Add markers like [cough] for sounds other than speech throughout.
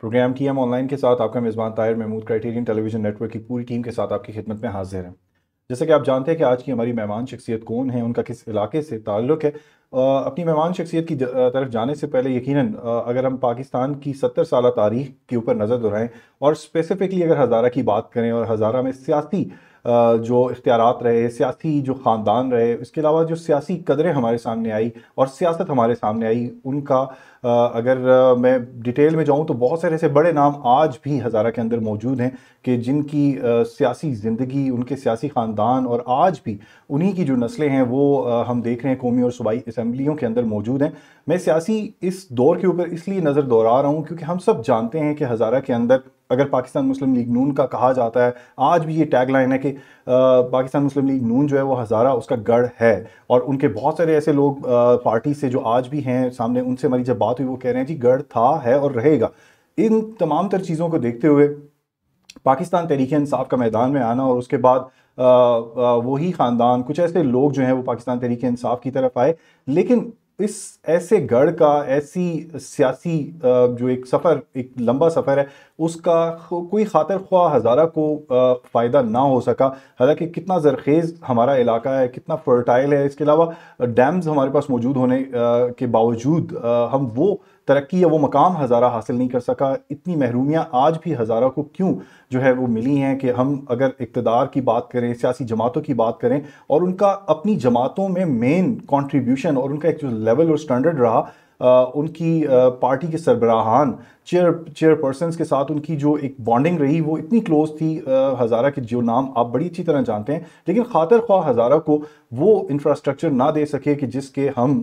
Programme T am online के साथ आपका मेज़बान Tahir Mahmood criterion television network की पूरी टीम के साथ आपकी खिदमत में हाजिर है जैसे कि आप जानते हैं कि आज की हमारी मेहमान शख्सियत कौन है उनका किस इलाके से ताल्लुक़ है आ, अपनी मेहमान शख्सियत की तरफ जाने से पहले यकीनन अगर हम पाकिस्तान की सत्तर साल तारीख के ऊपर नज़र दोहराएं और स्पेसिफ़िकली अगर हज़ारा की बात करें और हज़ारा में सियासी जो इख्तियारत रहे सियासी जो ख़ानदान रहे इसके अलावा जो सियासी कदरें हमारे सामने आई और सियासत हमारे सामने आई उनका अगर मैं डिटेल में जाऊँ तो बहुत सारे ऐसे बड़े नाम आज भी हज़ारा के अंदर मौजूद हैं कि जिनकी सियासी ज़िंदगी उनके सियासी ख़ानदान और आज भी उन्हीं की जो नस्लें हैं वो हम देख रहे हैं कौमी और सूबाई इसम्बलियों के अंदर मौजूद हैं मैं सियासी इस दौर के ऊपर इसलिए नज़र दोहरा रहा हूँ क्योंकि हम सब जानते हैं कि हज़ारा के अंदर अगर पाकिस्तान मुस्लिम लीग नून का कहा जाता है आज भी ये टैगलाइन है कि पाकिस्तान मुस्लिम लीग नून जो है वो हज़ारा उसका गढ़ है और उनके बहुत सारे ऐसे लोग पार्टी से जो आज भी हैं सामने उनसे हमारी जब बात हुई वो कह रहे हैं जी गढ़ था है और रहेगा इन तमाम तर चीज़ों को देखते हुए पाकिस्तान तहरीक इंसाफ का मैदान में आना और उसके बाद वही ख़ानदान कुछ ऐसे लोग जो हैं वो पाकिस्तान तहरीक इंसाफ की तरफ आए लेकिन इस ऐसे गढ़ का ऐसी सियासी जो एक सफ़र एक लंबा सफ़र है उसका कोई खातर ख्वा हज़ारा को फ़ायदा ना हो सका हालांकि कितना ज़रखेज़ हमारा इलाका है कितना फर्टाइल है इसके अलावा डैम्स हमारे पास मौजूद होने के बावजूद हम वो तरक्की या वो मकाम हज़ारा हासिल नहीं कर सका इतनी महरूमियाँ आज भी हज़ारा को क्यों जो है वो मिली हैं कि हम अगर इकतदार की बात करें सियासी जमातों की बात करें और उनका अपनी जमातों में मेन कॉन्ट्रीब्यूशन और उनका एक जो लेवल और स्टैंडर्ड रहा उनकी पार्टी के सरबराहान चेयर चेयरपर्सन के साथ उनकी जो एक बॉन्डिंग रही वो इतनी क्लोज थी हज़ारा के जो नाम आप बड़ी अच्छी तरह जानते हैं लेकिन खातर ख्वा हज़ारा को वो इंफ्रास्ट्रक्चर ना दे सके कि जिसके हम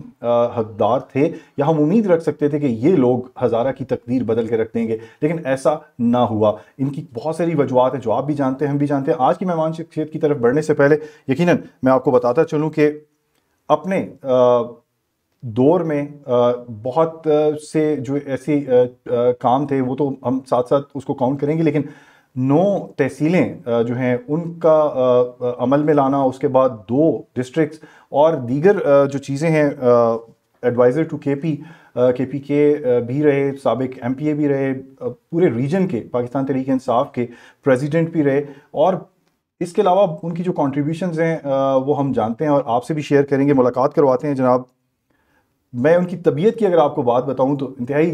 हकदार थे या हम उम्मीद रख सकते थे कि ये लोग हज़ारा की तकदीर बदल के रख देंगे लेकिन ऐसा ना हुआ इनकी बहुत सारी वजूहत हैं जो आप भी जानते हैं हम भी जानते हैं आज की मेहमान शख्सियत की तरफ बढ़ने से पहले यकीन मैं आपको बताता चलूँ कि अपने आ, दौर में बहुत से जो ऐसी काम थे वो तो हम साथ साथ उसको काउंट करेंगे लेकिन नौ तहसीलें जो हैं उनका अमल में लाना उसके बाद दो डिस्ट्रिक्ट्स और दीगर जो चीज़ें हैं adviser to K P K P के भी रहे सबक एम पी ए भी रहे पूरे रीजन के पाकिस्तान तहरीक इंसाफ के प्रेसिडेंट भी रहे और इसके अलावा उनकी जो कॉन्ट्रीब्यूशन हैं वो हम जानते हैं और आपसे भी शेयर करेंगे मुलाकात करवाते हैं जनाब मैं उनकी तबीयत की अगर आपको बात बताऊं तो इंतहाई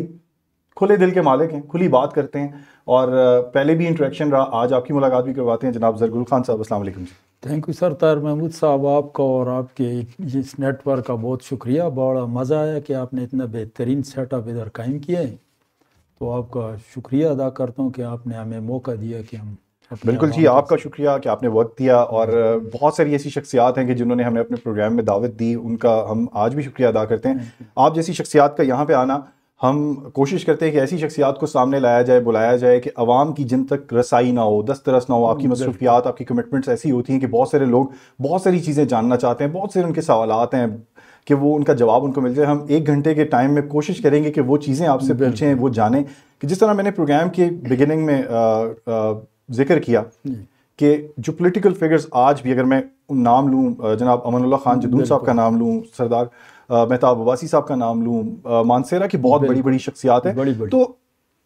खुले दिल के मालिक हैं खुली बात करते हैं और पहले भी इंटरेक्शन रहा आज आपकी मुलाकात भी करवाते हैं जनाब जरगुल खान साहब असल वालेकुम थैंक यू सर तार महमूद साहब आपका और आपके इस नेटवर्क का बहुत शुक्रिया बड़ा मज़ा आया कि आपने इतना बेहतरीन सेटअप इधर कायम किया है तो आपका शुक्रिया अदा करता हूँ कि आपने हमें मौका दिया कि हम बिल्कुल जी आपका शुक्रिया कि आपने वक्त दिया और बहुत सारी ऐसी शख्सियात हैं कि जिन्होंने हमें अपने प्रोग्राम में दावत दी उनका हम आज भी शुक्रिया अदा करते हैं आप जैसी शख्सियात का यहाँ पे आना हम कोशिश करते हैं कि ऐसी शख्सियात को सामने लाया जाए बुलाया जाए कि आवाम की जिन तक रसाई ना हो दस्तरस ना हो आपकी मसरूफियात आपकी कमिटमेंट्स ऐसी होती हैं कि बहुत सारे लोग बहुत सारी चीज़ें जानना चाहते हैं बहुत सारे उनके सवाल हैं कि वो उनका जवाब उनको मिल जाए हम एक घंटे के टाइम में कोशिश करेंगे कि वो चीज़ें आपसे पूछें वो जानें कि जिस तरह मैंने प्रोग्राम के बिगिनिंग में आ, आ, जिक्र किया कि जो पोलिटिकल फिगर्स आज भी अगर मैं नाम लूँ जनाब अमन खान जदून साहब का नाम लूँ सरदार मेहताब अब्बासी साहब का नाम लूँ मानसेरा की बहुत बड़ी बड़ी शख्सियात हैं तो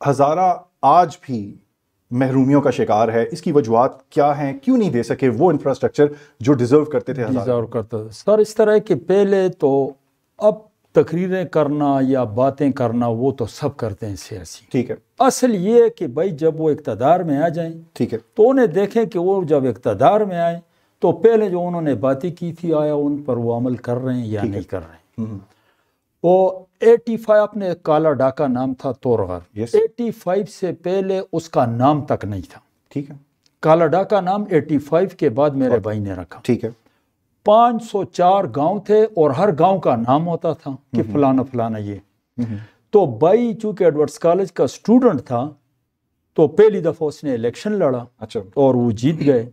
हज़ारा आज भी महरूमियों का शिकार है इसकी वजूहत क्या हैं क्यों नहीं दे सके वो इंफ्रास्ट्रक्चर जो डिज़र्व करते थे करता सर इस तरह कि पहले तो अब तकरीरें करना या बातें करना वो तो सब करते हैं सियासी ठीक है असल ये है कि भाई जब वो इकतदार में आ जाएं ठीक है तो उन्हें देखें कि वो जब इकतदार में आए तो पहले जो उन्होंने बातें की थी आया उन पर वो अमल कर रहे हैं या नहीं कर रहे हैं हम्म, हम्म। वो एटी फाइव अपने काला डाका नाम था तो एटी फाइव से पहले उसका नाम तक नहीं था ठीक है काला डाका नाम एटी फाइव के बाद मेरे भाई ने रखा ठीक है 504 गांव थे और हर गांव का नाम होता था कि हम्म। फलाना फलाना ये हम्म। तो बाई चूंकि एडवर्ड्स कॉलेज का स्टूडेंट था तो पहली दफ़ा उसने इलेक्शन लड़ा अच्छा और वो जीत गए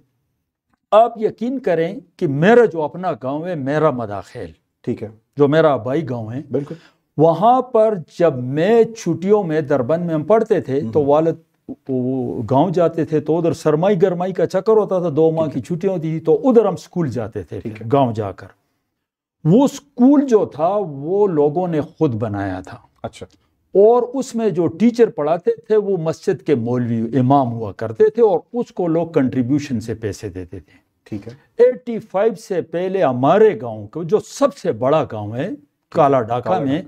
आप यकीन करें कि मेरा जो अपना गांव है मेरा मदाखेल ठीक है जो मेरा बाई गांव है बिल्कुल वहां पर जब मैं छुट्टियों में दरबन में हम पढ़ते थे तो हम्म। वालद तो वो गांव जाते थे तो उधर सरमाई गरमाई का चक्कर होता था दो माह की छुट्टियां होती थी तो उधर हम स्कूल जाते थे गांव जाकर वो स्कूल जो था वो लोगों ने खुद बनाया था अच्छा और उसमें जो टीचर पढ़ाते थे वो मस्जिद के मौलवी इमाम हुआ करते थे और उसको लोग कंट्रीब्यूशन से पैसे देते थे ठीक है 85 से पहले हमारे गांव को जो सबसे बड़ा गांव है काला डाका में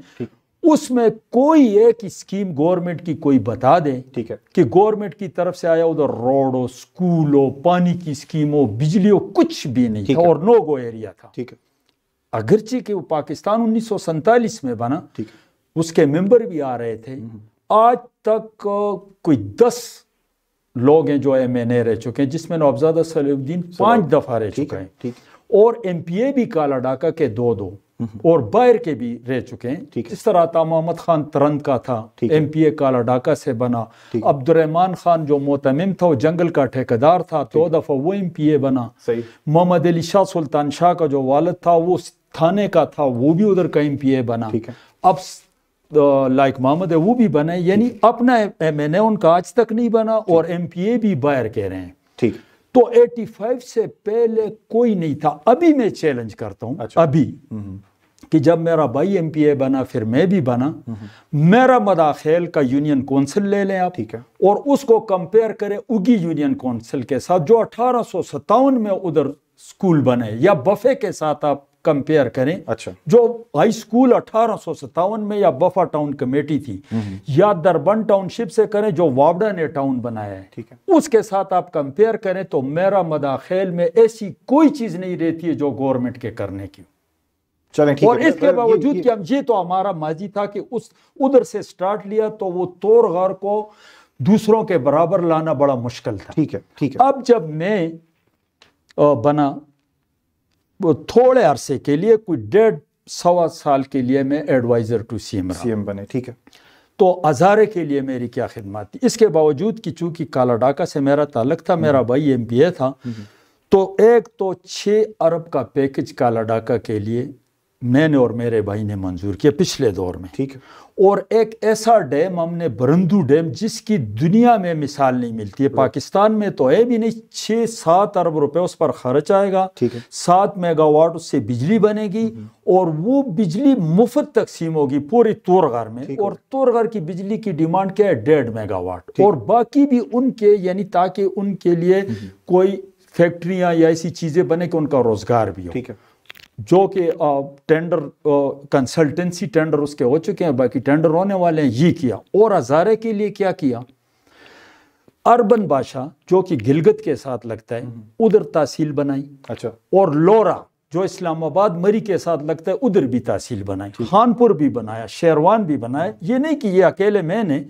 उसमें कोई एक स्कीम गवर्नमेंट की कोई बता दें ठीक है कि गवर्नमेंट की तरफ से आया उधर रोड हो स्कूल हो पानी की स्कीम हो बिजली हो कुछ भी नहीं था और नो गो एरिया था ठीक है अगरचे कि वो पाकिस्तान उन्नीस में बना ठीक है उसके मेंबर भी आ रहे थे हम्म। आज तक कोई दस लोग हैं जो एम एन ए रह चुके हैं जिसमें नौबजादा सलीउद्दीन पांच दफ़ा रह चुके हैं और एम पी ए भी काला डाका के दो दो हम्म। और बाहर के भी रह चुके हैं इस तरह था मोहम्मद खान तरंद का था एम पी ए काला डाका से बना अब्दुलरहमान खान जो मोतमिम था वो जंगल का ठेकेदार था दो दफ़ा वो एम पी ए बना मोहम्मद अली शाह सुल्तान शाह का जो वालद था वो थाने का था वो भी उधर का एम पी ए बना अब लाइक मोहम्मद है वो भी बने यानी अपना एम एन ए उनका आज तक नहीं बना और एम पी ए भी बाहर कह रहे हैं ठीक तो 85 से पहले कोई नहीं था अभी मैं चैलेंज करता हूँ अच्छा। अभी हम्म। कि जब मेरा भाई एम पी ए बना फिर मैं भी बना मेरा मदाखेल का यूनियन कौंसिल ले लें आप ठीक है और उसको कंपेयर करें उगी यूनियन कौंसिल के साथ जो अठारह सौ सत्तावन में उधर स्कूल बने या बफे के साथ आप कंपेयर करें अच्छा जो हाई स्कूल अठारह में या बफा टाउन कमेटी थी या दरबन टाउनशिप से करें जो वावड़ा ने टाउन बनाया है ठीक है उसके साथ आप कंपेयर करें तो मेरा मदाखेल में ऐसी कोई चीज नहीं रहती है जो गवर्नमेंट के करने की चलें ठीक और है इसके मतलब बावजूद कि हम ये तो हमारा माजी था कि उस उधर से स्टार्ट लिया तो वो तोर गौर को दूसरों के बराबर लाना बड़ा मुश्किल था ठीक है ठीक है अब जब मैं बना थोड़े अरसे के लिए कोई डेढ़ सवा साल के लिए मैं एडवाइज़र टू सीएम सीएम बने ठीक है तो अजारे के लिए मेरी क्या खिदमत थी इसके बावजूद कि चूंकि काला डाका से मेरा ताल्लक था मेरा हम्म। भाई एम पी ए था हम्म। तो एक तो छः अरब का पैकेज काला डाका के लिए मैंने और मेरे भाई ने मंजूर किया पिछले दौर में ठीक है और एक ऐसा डैम हमने बरंदू डैम जिसकी दुनिया में मिसाल नहीं मिलती है पाकिस्तान में तो है भी नहीं छः सात अरब रुपए उस पर खर्च आएगा ठीक है सात मेगावाट उससे बिजली बनेगी हम्म, हम्म। और वो बिजली मुफ्त तकसीम होगी पूरी तोरगर में और तोरगर की बिजली की डिमांड क्या है डेढ़ मेगावाट और बाकी भी उनके यानी ताकि उनके लिए हम्म, कोई फैक्ट्रियाँ या ऐसी चीज़ें बने कि उनका रोज़गार भी हो ठीक है जो कि टेंडर कंसल्टेंसी टेंडर उसके हो चुके हैं बाकी टेंडर होने वाले हैं ये किया और हज़ारे के लिए क्या किया अर्बन बादशाह जो कि गिलगत के साथ लगता है हम्म। उधर तहसील बनाई अच्छा और लोरा जो इस्लामाबाद मरी के साथ लगता है उधर भी तहसील बनाई खानपुर भी बनाया शेरवान भी बनाया हम्म। ये नहीं कि ये अकेले मैंने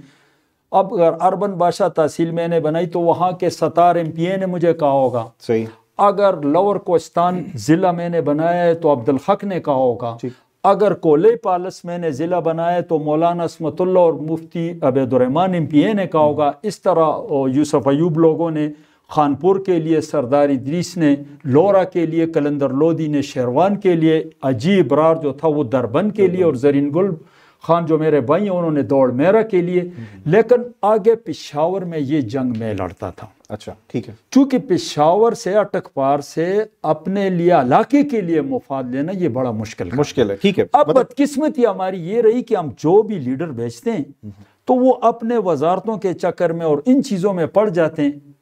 अब अगर अरबन बादशाह तहसील मैंने बनाई तो वहां के सतार एम पी ए ने मुझे कहा होगा सही अगर लोअर कोस्तान ज़िला मैंने बनाया है तो अब्दुल हक ने कहा होगा अगर कोले पालस मैंने ज़िला बनाया तो मौलाना असमतुल्ला और मुफ्ती अबैदुररहमान एम पी ए ने कहा होगा इस तरह यूसुफ अयूब लोगों ने खानपुर के लिए सरदार इद्रीस ने लोरा के लिए कलंदर लोदी ने शेरवान के लिए अजीब रार जो था वो दरबन के लिए और जरीन गुल खान जो मेरे भाई हैं उन्होंने दौड़ मेरा के लिए हम्म। लेकिन आगे पिशावर में ये जंग मैं लड़ता था अच्छा ठीक है चूंकि पेशावर से अटकपार से अपने लिए इलाके के लिए मुफाद लेना ये बड़ा मुश्किल है मुश्किल है ठीक है अब मतलब... हमारी ये रही कि हम जो भी लीडर भेजते हैं हम्म। तो वो अपने वजारतों के चक्कर में और इन चीज़ों में पड़ जाते हैं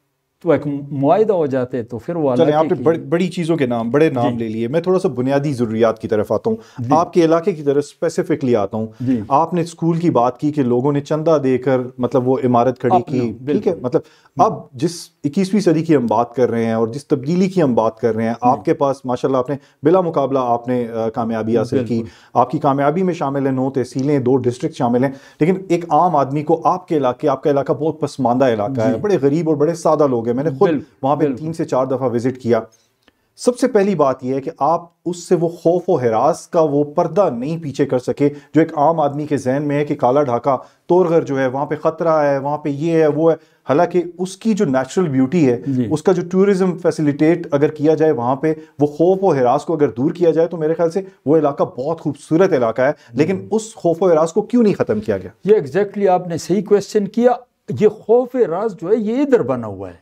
तो एक मुआदा हो जाते तो फिर वो चले आपने बड़, बड़ी चीज़ों के नाम बड़े नाम ले लिए मैं थोड़ा सा बुनियादी ज़रूरियात की तरफ आता हूँ आपके इलाके की तरफ स्पेसिफिकली आता हूँ आपने स्कूल की बात की कि लोगों ने चंदा देकर मतलब वो इमारत खड़ी की ठीक है मतलब अब जिस इक्कीसवीं सदी की हम बात कर रहे हैं और जिस तब्दीली की हम बात कर रहे हैं आपके पास माशा आपने बिला मुकाबला आपने कामयाबी हासिल की आपकी कामयाबी में शामिल है नौ तहसीलें दो डिस्ट्रिक्ट शामिल हैं लेकिन एक आम आदमी को आपके इलाके आपका इलाका बहुत पसमानदा इलाका है बड़े गरीब और बड़े सादा लोग हैं गए मैंने खुद वहां पे तीन से चार दफ़ा विजिट किया सबसे पहली बात यह है कि आप उससे वो खौफ व हरास का वो पर्दा नहीं पीछे कर सके जो एक आम आदमी के जहन में है कि काला ढाका तोरगर जो है वहां पे ख़तरा है वहां पे ये है वो है हालांकि उसकी जो नेचुरल ब्यूटी है उसका जो टूरिज्म फैसिलिटेट अगर किया जाए वहां पे वो खौफ व हरास को अगर दूर किया जाए तो मेरे ख्याल से वो इलाका बहुत खूबसूरत इलाका है लेकिन उस खौफ व हरास को क्यों नहीं ख़त्म किया गया ये एग्जैक्टली आपने सही क्वेश्चन किया ये खौफ रास जो है ये इधर बना हुआ है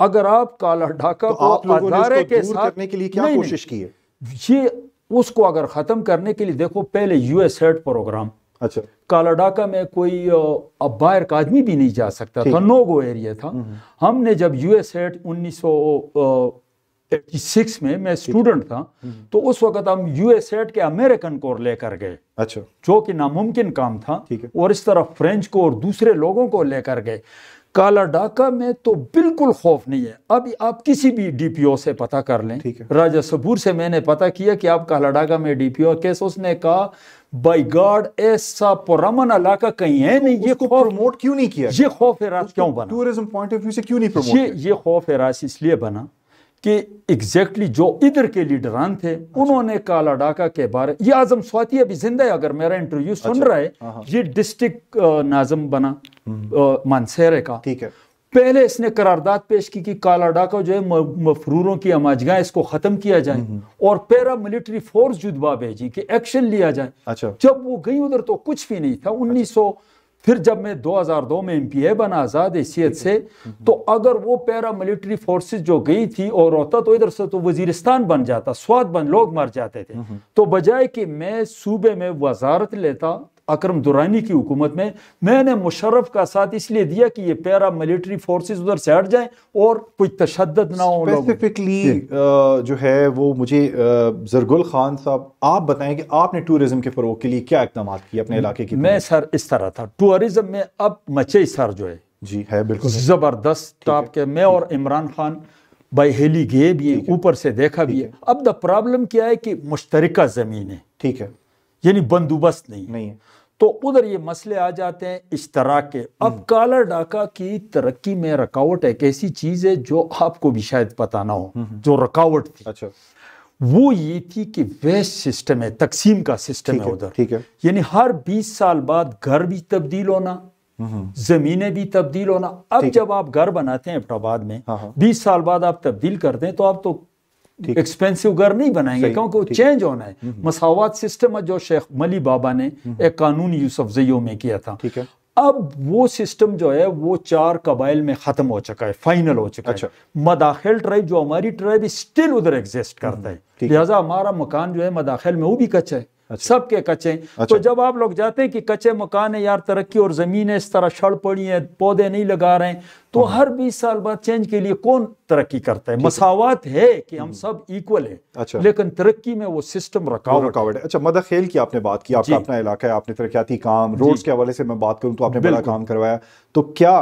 अगर आप काला ढाका तो को अदारे के साथ करने के लिए क्या कोशिश की है ये उसको अगर ख़त्म करने के लिए देखो पहले यूएस हेड प्रोग्राम अच्छा काला ढाका में कोई अब बाहर का आदमी भी नहीं जा सकता था नो गो एरिया था हम्म। हमने जब यूएस हेड उन्नीस सिक्स में मैं स्टूडेंट था हम्म। तो उस वक्त हम यूएस हेड के अमेरिकन को लेकर गए अच्छा जो कि नामुमकिन काम था और इस तरह फ्रेंच को और दूसरे लोगों को लेकर गए काला डाका में तो बिल्कुल खौफ नहीं है अभी आप किसी भी डीपीओ से पता कर लें राजा सबूर से मैंने पता किया कि आप काला डाका में डीपीओ कैसे उसने कहा बाई गॉड ऐसा पुरमन इलाका कहीं है नहीं ये प्रमोट क्यों नहीं किया ये खौफ राज क्यों बना टूरिज्म पॉइंट ऑफ व्यू से क्यों नहीं प्रमोट ये ये खौफ राज इसलिए बना कि एग्जैक्टली जो इधर के लीडरान थे अच्छा। उन्होंने काला डाका के बारे ये आजम स्वाति अभी जिंदा है अगर मेरा इंटरव्यू सुन अच्छा। रहा है हाँ, हाँ। ये डिस्ट्रिक्ट नाजम बना मानसेरे का ठीक है पहले इसने करारदाद पेश की कि कालाडा का जो है मफरूरों की अमाजगा इसको ख़त्म किया जाए हम्म, हम्म। और पैरा मिलिट्री फोर्स जुदबा भेजी कि एक्शन लिया जाए अच्छा जब वो गई उधर तो कुछ भी नहीं था उन्नीस सौ फिर जब मैं 2002 में एम पी ए बना आज़ाद हैसियत से हम्म, तो अगर वो पैरा मिलिट्री फोर्सेज जो गई थी और होता तो इधर से तो वजीरिस्तान बन जाता स्वाद बन लोग मर जाते थे तो बजाय कि मैं सूबे में वजारत लेता अकरम दुरानी की हुकूमत में मैंने मुशरफ का साथ इसलिए दिया कि ये पैरा मिलिट्री फोर्सेस उधर से हट जाएं और कोई तशद ना हो स्पेसिफिकली जो है वो मुझे जरगुल खान साहब आप बताएं कि आपने टूरिज्म के फ़रोग के लिए क्या इकदाम किए अपने इलाके की मैं सर इस तरह था टूरिज्म में अब मचे सर जो है जी है बिल्कुल ज़बरदस्त टाप के मैं और इमरान खान बाई हेली गए भी ऊपर से देखा भी है अब द प्रॉब्लम क्या है कि मुश्तरका ज़मीन है ठीक है यानी बंदोबस्त नहीं नहीं है तो उधर ये मसले आ जाते हैं इस तरह के अब हम्म। काला डाका की तरक्की में रकावट एक ऐसी चीज है जो आपको भी शायद पता ना हो हम्म, हम्म। जो रुकावट थी अच्छा वो ये थी कि वेस्ट सिस्टम है तकसीम का सिस्टम है उधर ठीक है यानी हर 20 साल बाद घर भी तब्दील होना जमीनें भी तब्दील होना अब जब आप घर बनाते हैं अहमदाबाद में हाँ, हाँ। बीस 20 साल बाद आप तब्दील करते हैं तो आप तो एक्सपेंसिव घर नहीं बनाएंगे क्योंकि वो चेंज होना है हम्म, हम्म। मसावत सिस्टम जो शेख मली बाबा ने हम्म, एक कानून यूसुफ जयो में किया था ठीक है अब वो सिस्टम जो है वो चार कबाइल में ख़त्म हो चुका है फाइनल हो चुका अच्छा। है मदाखिल ट्राइब जो हमारी ट्राइब स्टिल उधर एग्जिस्ट करता है लिहाजा हमारा मकान जो है मदाखिल में वो भी कच्चा है अच्छा। सब के कच्चे तो अच्छा। तो जब आप लोग जाते हैं कि कच्चे मकान है यार तरक्की और ज़मीन है इस तरह छड़ पड़ी है पौधे नहीं लगा रहे हैं तो हम्म। हर 20 साल बाद चेंज के लिए कौन तरक्की करता है मसावत है कि हम हम्म। सब इक्वल है अच्छा। लेकिन तरक्की में वो सिस्टम रकावट रकावट है अच्छा मदा खेल की आपने बात की आपका अपना इलाका है आपने तरक्याती काम रोड्स के हवाले से मैं बात करूं तो आपने बड़ा काम करवाया तो क्या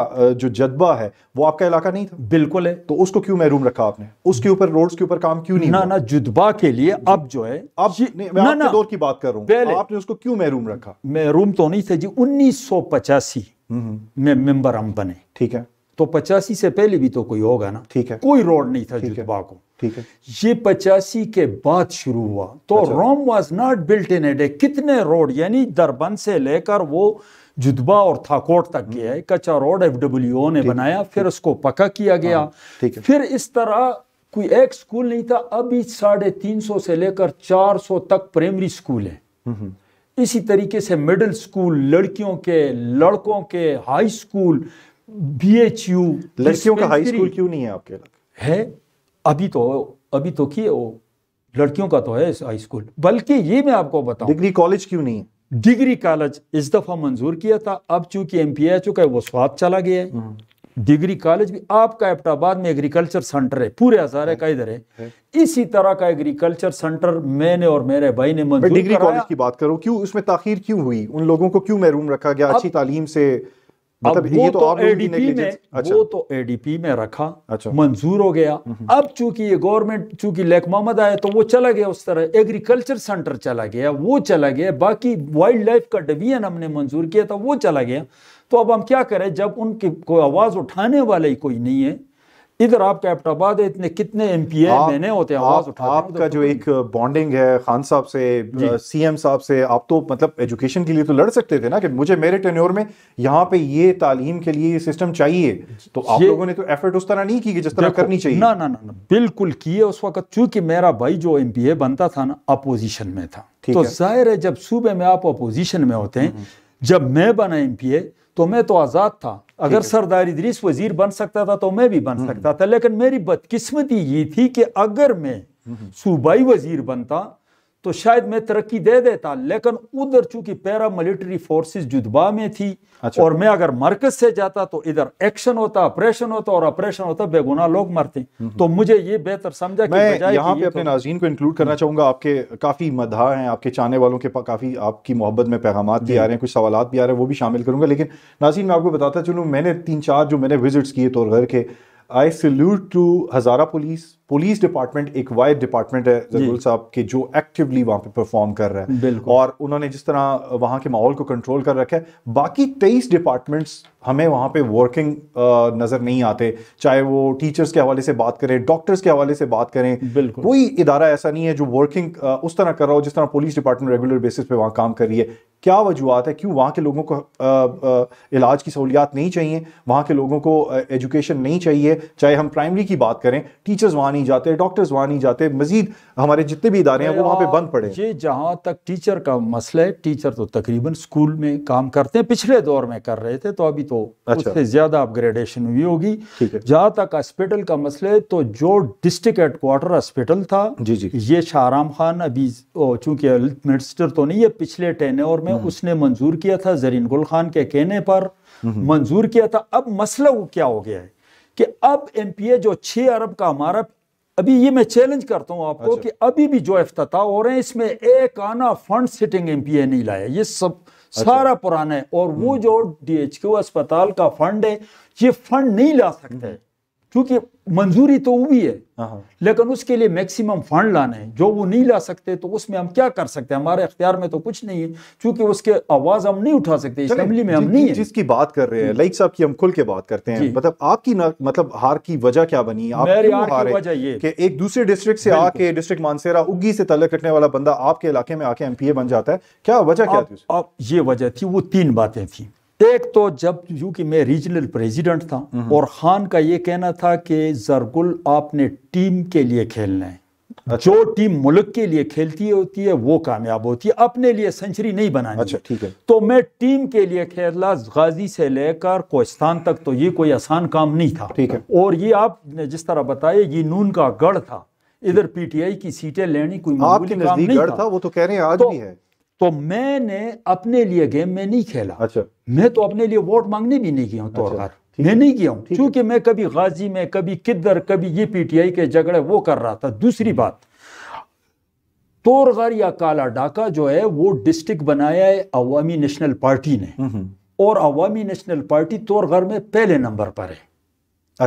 जो जज्बा है वो आपका इलाका नहीं था बिल्कुल है तो उसको क्यों महरूम रखा आपने उसके ऊपर रोड के ऊपर काम क्यों नहीं ना ना जुदबा के लिए अब जो है अब दौर की बात कर रहा हूँ आपने उसको क्यों महरूम रखा महरूम तो नहीं था जी उन्नीस सौ पचासी हम्म। में मेम्बर हम बने ठीक है तो पचासी से पहले भी तो कोई होगा ना ठीक है कोई रोड नहीं था जुतबा को ठीक है ये पचासी के बाद शुरू हुआ तो अच्छा। Rome was not built in a day कितने रोड यानी दरबन से लेकर वो जुदबा और थाकोट तक गया है कच्चा रोड एफ डब्ल्यू ने बनाया फिर उसको पक्का किया गया हाँ, ठीक है फिर इस तरह कोई एक स्कूल नहीं था अभी साढ़े तीन सौ से लेकर चार सौ तक प्राइमरी स्कूल है इसी तरीके से मिडिल स्कूल लड़कियों के लड़कों के high school B H U लड़कियों का हाई स्कूल क्यों नहीं है आपके है अभी तो अभी तो किए लड़कियों का तो है हाई स्कूल बल्कि ये मैं आपको बताऊं डिग्री कॉलेज क्यों नहीं डिग्री कॉलेज इस दफा मंजूर किया था अब चूंकि एम पी आ चुका है वो स्वाद चला गया है डिग्री हम्म। कॉलेज भी आपका एबटाबाद में एग्रीकल्चर सेंटर है पूरे हजार है, हम्म। का इधर है।, है इसी तरह का एग्रीकल्चर सेंटर मैंने और मेरे भाई ने मंजूर डिग्री कॉलेज की बात करो क्यों उसमें ताखिर क्यों हुई उन लोगों को क्यों महरूम रखा गया अच्छी तालीम से मतलब ये तो, तो, आप एडीपी में अच्छा। वो तो एडीपी में रखा अच्छा मंजूर हो गया हम्म, हम्म। अब चूंकि ये गवर्नमेंट चूंकि लेक मोहम्मद आया तो वो चला गया उस तरह एग्रीकल्चर सेंटर चला गया वो चला गया बाकी वाइल्ड लाइफ का डिवीजन हमने मंजूर किया था तो वो चला गया तो अब हम क्या करें जब उनकी कोई आवाज़ उठाने वाला ही कोई नहीं है इधर आपका एबटाबाद है इतने कितने एम पी मैंने होते हैं आवाज आप, आपका जो एक बॉन्डिंग है खान साहब से सी एम साहब से आप तो मतलब एजुकेशन के लिए तो लड़ सकते थे ना कि मुझे मेरे टेन्योर में यहाँ पे ये तालीम के लिए ये सिस्टम चाहिए तो आप लोगों ने तो एफर्ट उस तरह नहीं की जिस तरह करनी चाहिए ना ना ना बिल्कुल किए उस वक्त चूंकि मेरा भाई जो एम बनता था ना अपोजिशन में था तो जाहिर है जब सूबे में आप अपोजिशन में होते हैं हम्म, हम्म। जब मैं बना एम तो मैं तो आज़ाद था अगर सरदार इदरीस वजीर बन सकता था तो मैं भी बन हम्म। सकता था लेकिन मेरी बदकिस्मती ये थी कि अगर मैं हम्म। सूबाई वजीर बनता तो शायद मैं तरक्की दे देता लेकिन उधर चूंकि पैरा मिलिट्री फोर्सेस जुदबा में थी अच्छा। और मैं अगर मरकज से जाता तो इधर एक्शन होता ऑपरेशन होता और ऑपरेशन होता बेगुना लोग मरते हम्म, हम्म। तो मुझे ये बेहतर समझा मैं यहाँ पे अपने तो... नाजीन को इंक्लूड करना चाहूंगा आपके काफी मदा हैं आपके चाहने वालों के काफी आपकी मोहब्बत में पैगाम भी आ रहे हैं कुछ सवाल भी आ रहे हैं वो भी शामिल करूंगा लेकिन नाजीन मैं आपको बताता चलूँ मैंने तीन चार जो मैंने विजिट्स किए तो घर के I salute to Hazara police police department एक वाइड डिपार्टमेंट है जरूर साहब के जो एक्टिवली वहाँ पे परफॉर्म कर रहा है और उन्होंने जिस तरह वहाँ के माहौल को कंट्रोल कर रखा है बाकी तेईस डिपार्टमेंट्स हमें वहाँ पे वर्किंग नज़र नहीं आते चाहे वो टीचर्स के हवाले से बात करें डॉक्टर्स के हवाले से बात करें कोई इदारा ऐसा नहीं है जो वर्किंग उस तरह कर रहा हो जिस तरह पुलिस डिपार्टमेंट रेगुलर बेसिस पे वहाँ काम कर रही है क्या वजूहत है क्यों वहाँ के लोगों को इलाज की सहूलियात नहीं चाहिए वहाँ के लोगों को एजुकेशन नहीं चाहिए चाहे हम प्राइमरी की बात करें टीचर्स वहाँ नहीं जाते डॉक्टर्स वहाँ नहीं जाते मजीद हमारे जितने भी इदारे हैं वो वहाँ पे बंद पड़े ये जहाँ तक टीचर का मसला है टीचर तो तकरीबन स्कूल में काम करते हैं पिछले दौर में कर रहे थे तो अभी तो अच्छा। उससे ज़्यादा अपग्रेडेशन हुई होगी जहाँ तक हॉस्पिटल का मसला है तो जो डिस्ट्रिक्ट हेडकोार्टर हॉस्पिटल था जी जी ये शाहराम खान अभी चूंकि हेल्थ मिनिस्टर तो नहीं है पिछले टेन ओवर में हम्म। उसने मंजूर किया था जरीन गुल खान के कहने पर हम्म। मंजूर किया था अब मसला क्या हो गया है कि अब एमपीए जो छह अरब का हमारा अभी ये मैं चैलेंज करता हूं आपको अच्छा। कि अभी भी जो अफ्ताह हो रहे हैं इसमें एक आना fund sitting M P A नहीं लाया ये सब अच्छा। सारा पुराना है और वो हम्म। जो डी एच क्यू अस्पताल का फंड है ये फंड नहीं ला सकते हम्म। क्योंकि मंजूरी तो हुई है हाँ, हाँ। लेकिन उसके लिए मैक्सिमम फंड लाना है जो वो नहीं ला सकते तो उसमें हम क्या कर सकते हैं हमारे अख्तियार में तो कुछ नहीं है क्योंकि उसके आवाज हम नहीं उठा सकते असेंबली में हम नहीं है जिसकी बात कर रहे हैं हम्म। लाइक साहब की हम खुल के बात करते हैं मतलब आपकी मतलब हार की वजह क्या बनी है कि एक दूसरे डिस्ट्रिक्ट से आके डिस्ट्रिक्ट मानसेरा उगी से तलक रखने वाला बंदा आपके इलाके में आके एम बन जाता है क्या वजह क्या थी ये वजह थी वो तीन बातें थी एक तो जब यू कि मैं रीजनल प्रेसिडेंट था हम्म। और ख़ान का ये कहना था कि जरगुल आपने टीम के लिए खेलना है अच्छा। जो टीम मुल्क के लिए खेलती होती है वो कामयाब होती है अपने लिए सेंचुरी नहीं बनानी अच्छा ठीक है तो मैं टीम के लिए खेला गाजी से लेकर कोस्तान तक तो ये कोई आसान काम नहीं था ठीक है और ये आपने जिस तरह बताया ये नून का गढ़ था इधर पीटीआई की सीटें लेनी कोई काम नहीं था।, था वो तो कह रहे हैं आज तो, भी है तो मैंने अपने लिए गेम में नहीं खेला अच्छा मैं तो अपने लिए वोट मांगने भी नहीं गया हूँ अच्छा, मैं नहीं गया हूँ क्योंकि मैं कभी गाजी में कभी किदर कभी ये पीटीआई के झगड़े वो कर रहा था दूसरी हम्म। बात तोरगर या काला डाका जो है वो डिस्ट्रिक्ट बनाया है अवामी नेशनल पार्टी ने हम्म, हम्म। और अवामी नेशनल पार्टी तोरगर में पहले नंबर पर है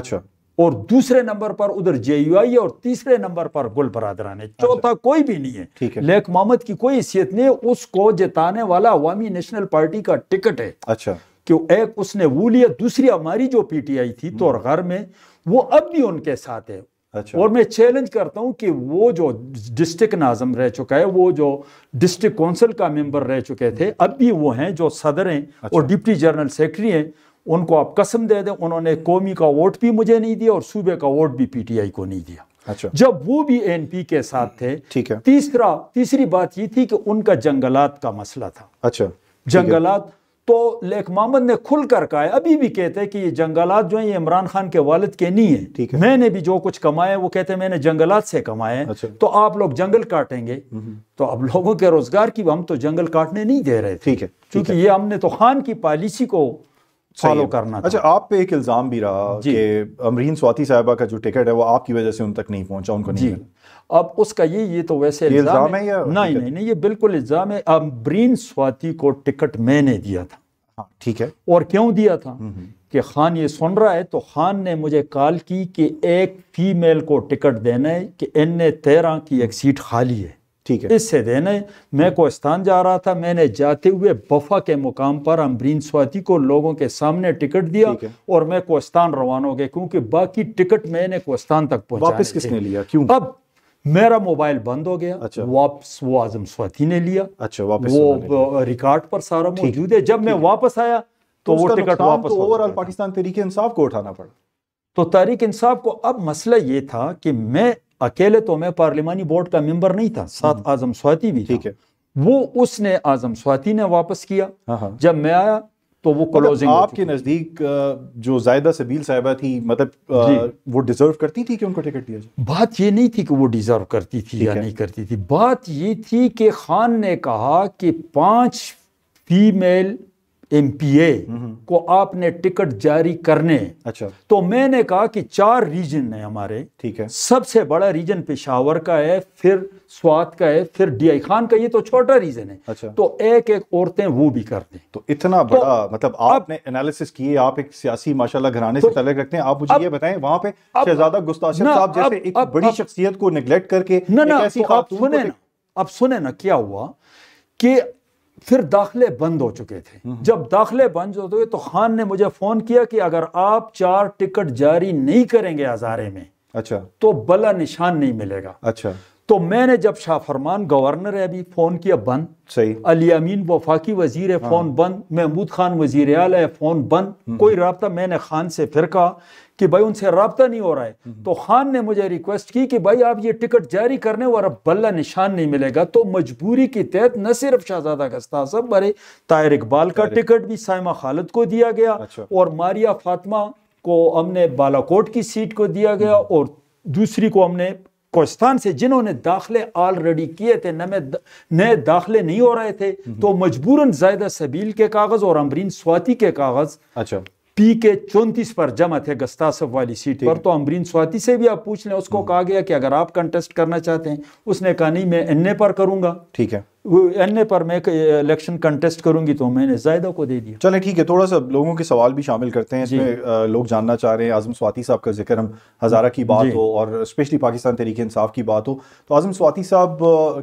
अच्छा और दूसरे नंबर पर उधर जेयूआई है और तीसरे नंबर पर गुल बरदरा ने चौथा अच्छा। कोई भी नहीं है, ठीक है। लेख मोहम्मद की कोई हैसियत नहीं है उसको जिताने वाला अवामी नेशनल पार्टी का टिकट है अच्छा क्यों एक उसने वो लिया दूसरी हमारी जो पीटीआई थी हम्म। तो घर में वो अब भी उनके साथ है अच्छा। और मैं चैलेंज करता हूं कि वो जो डिस्ट्रिक्ट नाजम रह चुका है वो जो डिस्ट्रिक्ट काउंसिल का मेंबर रह चुके थे हम्म। अब भी वो हैं जो सदर हैं अच्छा। और डिप्टी जनरल सेक्रेटरी हैं उनको आप कसम दे दें उन्होंने हम्म। कौमी का वोट भी मुझे नहीं दिया और सूबे का वोट भी पीटीआई को नहीं दिया अच्छा जब वो भी एनपी के साथ थे ठीक है तीसरा तीसरी बात ये थी कि उनका जंगलात का मसला था अच्छा जंगलात तो लेख मोहम्मद ने खुल कर कहा है अभी भी कहते हैं कि ये जंगलात जो है ये इमरान खान के वालिद के नहीं है ठीक है मैंने भी जो कुछ कमाए वो कहते हैं मैंने जंगलात से कमाए अच्छा। तो आप लोग जंगल काटेंगे हम्म। तो अब लोगों के रोजगार की हम तो जंगल काटने नहीं दे रहे थे ठीक है क्योंकि ये हमने तो खान की पॉलिसी को फॉलो करना अच्छा आप पे एक इल्ज़ाम भी रहा कि अमरीन स्वाति साहबा का जो टिकट है वो आपकी वजह से उन तक नहीं पहुंचा उनको नहीं अब उसका ये ये तो वैसे इल्ज़ाम है या नहीं नहीं नहीं ये बिल्कुल इल्ज़ाम है अमरीन स्वाति को टिकट मैंने दिया था हाँ, ठीक है और क्यों दिया था हम्म, हम्म। कि खान ये सुन रहा है तो खान ने मुझे कॉल की कि एक फीमेल को टिकट देना है कि एन ए तेरह की एक सीट खाली है ठीक है इससे देने मैं कोस्तान जा रहा था मैंने जाते हुए बफा के मुकाम पर अमरीन स्वाति को लोगों के सामने टिकट दिया और मैं कोस्तान रवाना हो गया क्योंकि बाकी टिकट मैंने कोस्तान तक वापस किसने लिया क्यों अब मेरा मोबाइल बंद हो गया अच्छा वापस वो आजम स्वाति ने लिया अच्छा वापस वो रिकॉर्ड पर सारा मौजूद है जब मैं वापस आया तो, तो वो टिकट वापस ओवरऑल तो पाकिस्तान तरीके इंसाफ को उठाना पड़ा तो तारीख इंसाफ को अब मसला ये था कि मैं अकेले तो मैं पार्लियामानी बोर्ड का मेंबर नहीं था साथ हम्म। आजम स्वाति भी ठीक है वो उसने आजम स्वाति ने वापस किया हाँ, हाँ। जब मैं आया तो वो क्लोजिंग मतलब आपके नज़दीक जो जायदा सबील साहिबा थी मतलब वो डिजर्व करती थी कि उनको टिकट दिया जाए बात ये नहीं थी कि वो डिजर्व करती थी या नहीं करती थी बात ये थी कि खान ने कहा कि पांच फीमेल एमपीए को आपने टिकट जारी करने अच्छा तो मैंने कहा कि चार रीजन है हमारे ठीक है सबसे बड़ा रीजन पेशावर का है फिर स्वात का है फिर डीआई खान का ये तो छोटा रीजन है अच्छा तो एक एक औरतें वो भी कर दें तो इतना तो बड़ा तो, मतलब आपने एनालिसिस किए आप एक सियासी माशाल्लाह घराने तो, से तलक रखते हैं आप मुझे ये बताएं वहां पे शहजादा साहब जैसे एक बड़ी शख्सियत को निगलेक्ट करके ना आप तो सुने ना आप सुने ना क्या हुआ कि फिर दाखले बंद हो चुके थे हम्म। जब दाखले बंद हो गए तो खान ने मुझे फ़ोन किया कि अगर आप चार टिकट जारी नहीं करेंगे हज़ारे में अच्छा तो बला निशान नहीं मिलेगा अच्छा तो मैंने जब शाह फरमान गवर्नर है अभी फ़ोन किया बंद सही अली अमीन वफाकी वजीर है फ़ोन हाँ। बंद महमूद खान वजीर आल है फ़ोन बंद हम्म। कोई रबता मैंने खान से फिर कहा कि भाई उनसे रबता नहीं हो रहा है हम्म। तो खान ने मुझे रिक्वेस्ट की कि भाई आप ये टिकट जारी करने और अब बल्ला निशान नहीं मिलेगा तो मजबूरी के तहत न सिर्फ शाहजादा गस्ता सब बरे तायर इकबाल का टिकट भी साइमा खालद को दिया गया अच्छा। और मारिया फातमा को हमने बालाकोट की सीट को दिया गया हम्म। और दूसरी को हमने कोस्तान से जिन्होंने दाखिले ऑलरेडी किए थे नए नए दाखिले नहीं हो रहे थे हम्म। तो मजबूरन जायदा सबील के कागज और अमरीन स्वाति के कागज अच्छा पी के चौंतीस पर जमा थे गस्तासफ वाली सीट पर तो अमरीन स्वाति से भी आप पूछ लें उसको हम्म। कहा गया कि अगर आप कंटेस्ट करना चाहते हैं उसने कहा नहीं मैं एन ए पर करूंगा ठीक है एन ए पर मैं इलेक्शन कंटेस्ट करूंगी तो मैंने जायदा को दे दिया चले ठीक है थोड़ा सा लोगों के सवाल भी शामिल करते हैं इसमें लोग जानना चाह रहे हैं आजम स्वाति साहब का जिक्र हम हज़ारा की बात हो और स्पेशली पाकिस्तान तरीके इंसाफ की बात हो तो आजम स्वाति साहब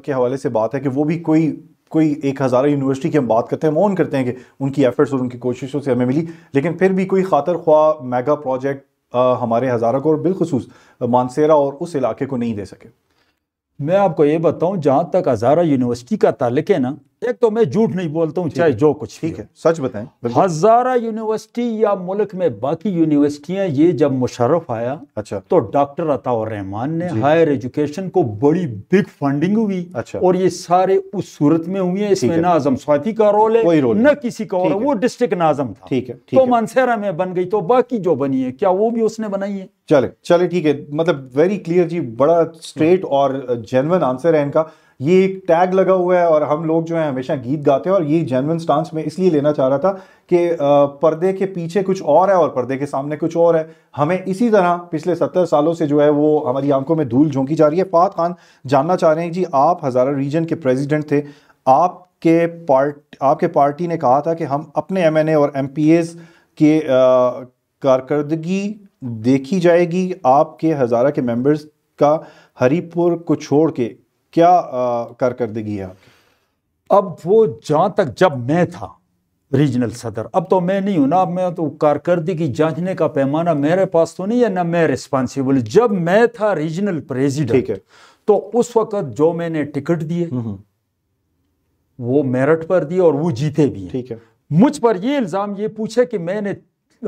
के हवाले से बात है कि वो भी कोई कोई एक हज़ार यूनिवर्सिटी की हम बात करते हैं मौन करते हैं कि उनकी एफ़र्ट्स और उनकी कोशिशों से हमें मिली लेकिन फिर भी कोई खातर ख्वा मेगा प्रोजेक्ट हमारे हज़ारों को और बिलखसूस मानसेरा और उस इलाके को नहीं दे सके मैं आपको ये बताऊं जहां तक हजारा यूनिवर्सिटी का ताल्लिक है ना एक तो मैं झूठ नहीं बोलता हूं चाहे जो कुछ ठीक है सच बताएं हजारा यूनिवर्सिटी या मुल्क में बाकी यूनिवर्सिटियां ये जब मुशरफ आया अच्छा तो डॉक्टर रहमान ने हायर एजुकेशन को बड़ी बिग फंडिंग हुई अच्छा और ये सारे उस सूरत में हुई है इसमें ना आजम का रोल है न किसी का रोल वो डिस्ट्रिक्ट नाजम था ठीक है तो मानसेरा में बन गई तो बाकी जो बनी है क्या वो भी उसने बनाई है चले चले ठीक है मतलब वेरी क्लियर जी बड़ा स्ट्रेट हम्म। और जेनवन आंसर है इनका ये एक टैग लगा हुआ है और हम लोग जो है हमेशा गीत गाते हैं और ये जेनवन स्टांस में इसलिए लेना चाह रहा था कि पर्दे के पीछे कुछ और है और पर्दे के सामने कुछ और है हमें इसी तरह पिछले सत्तर सालों से जो है वो हमारी आंखों में धूल झोंकी जा रही है फात खान जानना चाह रहे हैं जी आप हज़ारा रीजन के प्रेजिडेंट थे आपके पार्ट आपके पार्टी ने कहा था कि हम अपने एम और एम के कारकर्दगी देखी जाएगी आपके हज़ारा के मेंबर्स का हरीपुर को छोड़ के क्या कारकर्दगी है आपकी अब वो जहाँ तक जब मैं था रीजनल सदर अब तो मैं नहीं हूँ ना मैं तो कारकर्दगी जांचने का पैमाना मेरे पास तो नहीं है ना मैं रिस्पॉन्सिबल जब मैं था रीजनल प्रेजिडेंट तो उस वक्त जो मैंने टिकट दिए हम्म, हम्म। वो मेरठ पर दिए और वो जीते भी ठीक है मुझ पर ये इल्ज़ाम ये पूछे कि मैंने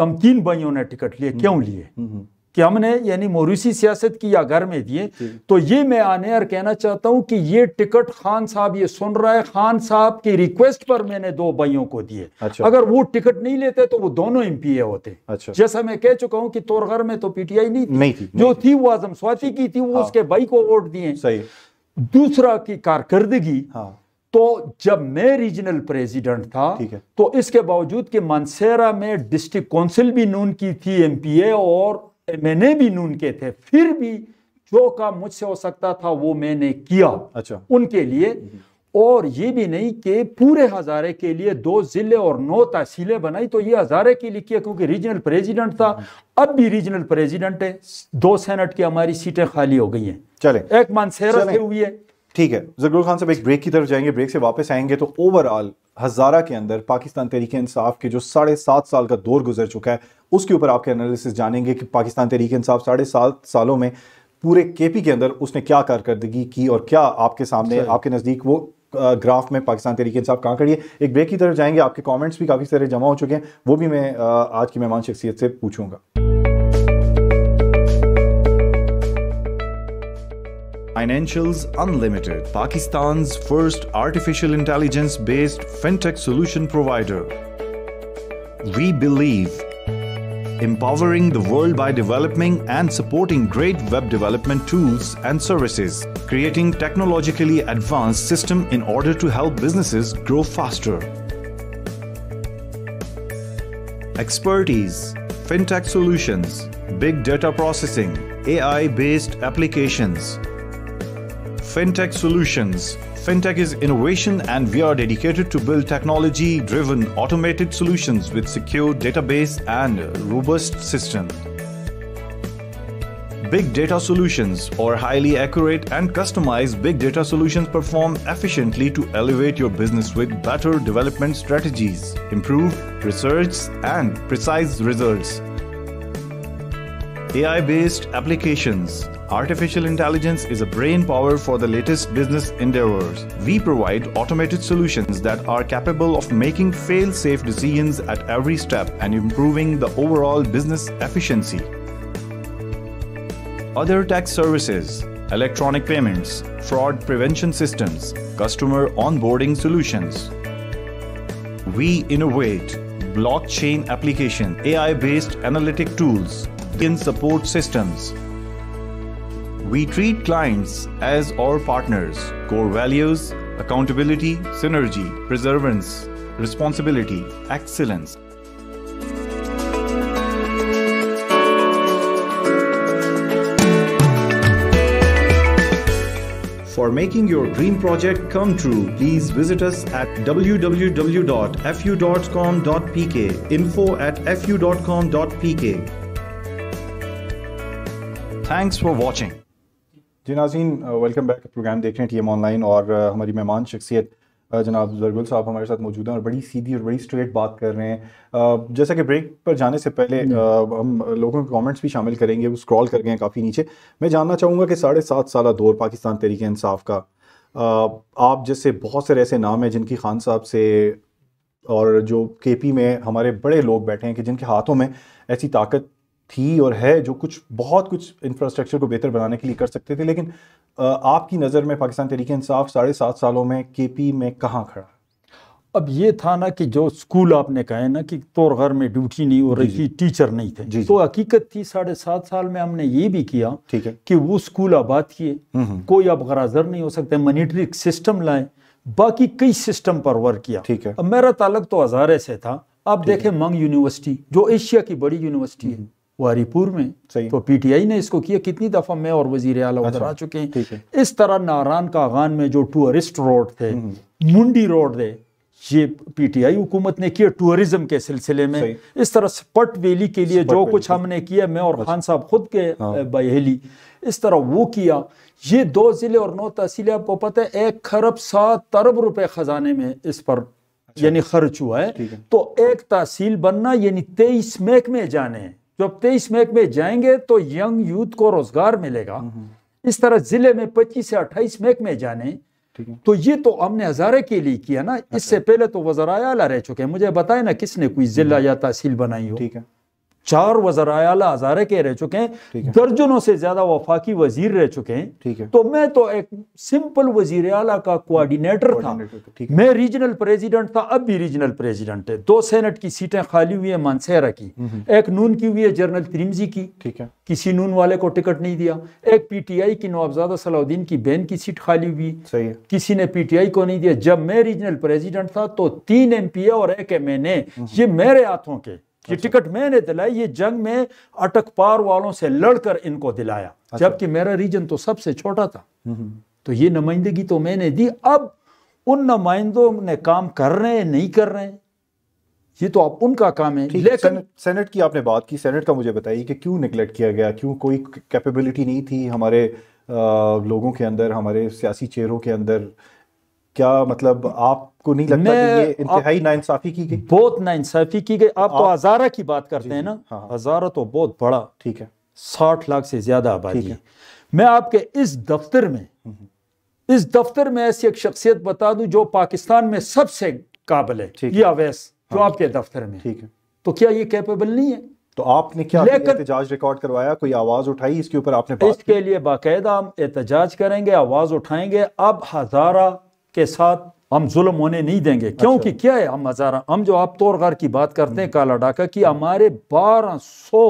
हम तीन बनियों ने टिकट लिए हम्म, क्यों लिए हम्म, हम्म। कि हमने यानी मोरूसी सियासत की या घर में दिए तो ये मैं आने और कहना चाहता हूं कि ये टिकट खान साहब ये सुन रहा है खान साहब की रिक्वेस्ट पर मैंने दो भाइयों को दिए अच्छा। अगर वो टिकट नहीं लेते तो वो दोनों एम पी ए होते अच्छा। जैसा मैं कह चुका हूं कि तोरघर में तो पीटीआई नहीं थी, नहीं थी जो थी वो आजम स्वाति हाँ। की थी वो उसके भाई को वोट दिए दूसरा की कारकर्दगी हाँ तो जब मैं रीजनल प्रेसिडेंट था तो इसके बावजूद कि मानसेरा में डिस्ट्रिक्ट काउंसिल भी नून की थी एमपीए और एमएनए भी नून के थे फिर भी जो काम मुझसे हो सकता था वो मैंने किया अच्छा उनके लिए और ये भी नहीं कि पूरे हजारे के लिए दो जिले और नौ तहसीलें बनाई तो ये हजारे के लिए किया क्योंकि रीजनल प्रेसिडेंट था अब भी रीजनल प्रेसिडेंट है दो सेनेट की हमारी सीटें खाली हो गई हैं चले एक मानसेरा हुई है ठीक है जगरुल खान साहब एक ब्रेक की तरफ जाएंगे ब्रेक से वापस आएंगे तो ओवरऑल हज़ारा के अंदर पाकिस्तान तरीके इंसाफ के जो साढ़े सात साल का दौर गुजर चुका है उसके ऊपर आपके एनालिसिस जानेंगे कि पाकिस्तान तरीके इंसाफ साढ़े सात सालों में पूरे के पी के अंदर उसने क्या कारकर्दगी की और क्या आपके सामने आपके नज़दीक वो ग्राफ में पाकिस्तान तरीके इंसाफ कहाँ करिए एक ब्रेक की तरफ जाएंगे आपके कॉमेंट्स भी काफ़ी सारे जमा हो चुके हैं वो भी मैं आज की मेहमान शख्सियत से पूछूंगा Financials Unlimited, Pakistan's first artificial intelligence based fintech solution provider. We believe empowering the world by developing and supporting great web development tools and services, creating technologically advanced system in order to help businesses grow faster. Expertise, fintech solutions, big data processing, AI-based applications, FinTech Solutions. FinTech is innovation, and we are dedicated to build technology driven automated solutions with secure database and robust system. Big data solutions or highly accurate and customized big data solutions perform efficiently to elevate your business with better development strategies, improve research, and precise results. AI based applications Artificial intelligence is a brain power for the latest business endeavors. We provide automated solutions that are capable of making fail safe decisions at every step and improving the overall business efficiency. Other tax services electronic payments, fraud prevention systems, customer onboarding solutions. We innovate blockchain application, AI based analytic tools, in support systems. We treat clients as our partners. Core values accountability, synergy, perseverance, responsibility, excellence. For making your dream project come true, please visit us at www.fu.com.pk, info at fu.com.pk. Thanks for watching. जी नाजीन welcome back programme देख रहे हैं T am online और हमारी मेहमान शख्सियत जनाब जरगुल साहब हमारे साथ मौजूद हैं और बड़ी सीधी और बड़ी स्ट्रेट बात कर रहे हैं जैसा कि ब्रेक पर जाने से पहले हम लोगों के कमेंट्स भी शामिल करेंगे वो स्क्रॉल कर गए हैं काफ़ी नीचे मैं जानना चाहूँगा कि साढ़े सात साल दौर पाकिस्तान तहरीक इंसाफ का आप जैसे बहुत से ऐसे नाम हैं जिनकी खान साहब से और जो के पी में हमारे बड़े लोग बैठे हैं कि जिनके हाथों में ऐसी ताकत थी और है जो कुछ बहुत कुछ इंफ्रास्ट्रक्चर को बेहतर बनाने के लिए कर सकते थे लेकिन आपकी नज़र में पाकिस्तान तरीके इंसाफ साढ़े सात सालों में के पी में कहाँ खड़ा अब ये था ना कि जो स्कूल आपने कहा है ना कि घर में ड्यूटी नहीं हो रही थी टीचर नहीं थे तो हकीकत थी साढ़े सात साल में हमने ये भी किया ठीक है कि वो स्कूल आबाद किए हम्म, हम्म। कोई अब गराजर नहीं हो सकते मनीटरी सिस्टम लाए बाकी कई सिस्टम पर वर्क किया ठीक है अब मेरा ताल्लुक तो हज़ारे से था आप देखें मंग यूनिवर्सिटी जो एशिया की बड़ी यूनिवर्सिटी है हम्म, वारीपुर में तो पीटीआई ने इसको किया कितनी दफा मैं और वजीर आला उधर अच्छा, आ चुके हैं इस तरह नारान कागान में जो टूरिस्ट रोड थे हम्म, हम्म। मुंडी रोड थे ये पीटीआई हुकूमत ने किया टूरिज्म के सिलसिले में इस तरह स्पट वैली के लिए जो कुछ हमने किया मैं और अच्छा। खान साहब खुद के हाँ। बहेली इस तरह वो किया ये दो जिले और नौ तहसीलें आपको पता है एक खरब सात अरब रुपए खजाने में इस पर अच्छा। यानी खर्च हुआ है तो एक तहसील बनना यानी तेईस मैक में जाने हैं जब तेईस महकमे जाएंगे तो यंग यूथ को रोजगार मिलेगा हम्म, हम्म। इस तरह जिले में पच्चीस से अट्ठाईस महकमे जाने तो ये तो हमने हजारे के लिए किया ना अच्छा। इससे पहले तो वजरा रह चुके हैं मुझे बताए ना किसने कोई जिला हम्म। या तहसील बनाई हो ठीक है चार वजर आला हजारे के रह चुके हैं दर्जनों से ज्यादा वफाकी वजीर रह चुके हैं तो मैं तो एक सिंपल वजीर आला का कोआर्डिनेटर था मैं रीजनल प्रेसिडेंट था अब भी रीजनल प्रेसिडेंट है दो सेनेट की सीटें खाली हुई है मानसेरा की हम्म, हम्म। एक नून की हुई है जनरल त्रिमजी की ठीक है किसी नून वाले को टिकट नहीं दिया एक पीटीआई की नवाबजादा सलाउद्दीन की बहन की सीट खाली हुई है किसी ने पीटीआई को नहीं दिया जब मैं रीजनल प्रेजिडेंट था तो तीन ए और एक ए हम्म, ये मेरे हाथों के ये टिकट मैंने दिलाई ये जंग में अटक पार वालों से लड़कर इनको दिलाया अच्छा। जबकि मेरा रीजन तो सबसे छोटा था तो ये नुमाइंदगी तो मैंने दी अब उन नुमाइंदों ने काम कर रहे हैं नहीं कर रहे हैं ये तो आप उनका काम है लेकिन सेनेट, सेनेट की आपने बात की सेनेट का मुझे बताइए कि क्यों निगलेक्ट किया गया क्यों कोई कैपेबिलिटी नहीं थी हमारे आ, लोगों के अंदर हमारे सियासी चेहरों के अंदर क्या मतलब आपको नहीं लगता कि ये इंतहाई नाइंसाफी की गई बहुत नाइंसाफी की गई आप, तो आप तो हजारा की बात करते हैं ना हाँ। हजारा हाँ। तो बहुत बड़ा ठीक है साठ लाख से ज्यादा आबादी है मैं आपके इस दफ्तर में हम्म, हम्म। इस दफ्तर में ऐसी एक शख्सियत बता दूं जो पाकिस्तान में सबसे काबिल है या वैस जो हाँ। आपके दफ्तर में ठीक है तो क्या ये कैपेबल नहीं है तो आपने क्या एहतजाज रिकॉर्ड करवाया कोई आवाज उठाई इसके ऊपर आपने इसके लिए बाकायदा हम एहतजाज करेंगे आवाज उठाएंगे अब हजारा के साथ हम जुल्म होने नहीं देंगे अच्छा। क्योंकि अच्छा। क्या है हम हजारा हम जो आप गार की बात करते हैं हम्म। काला डाका की हमारे बारह सौ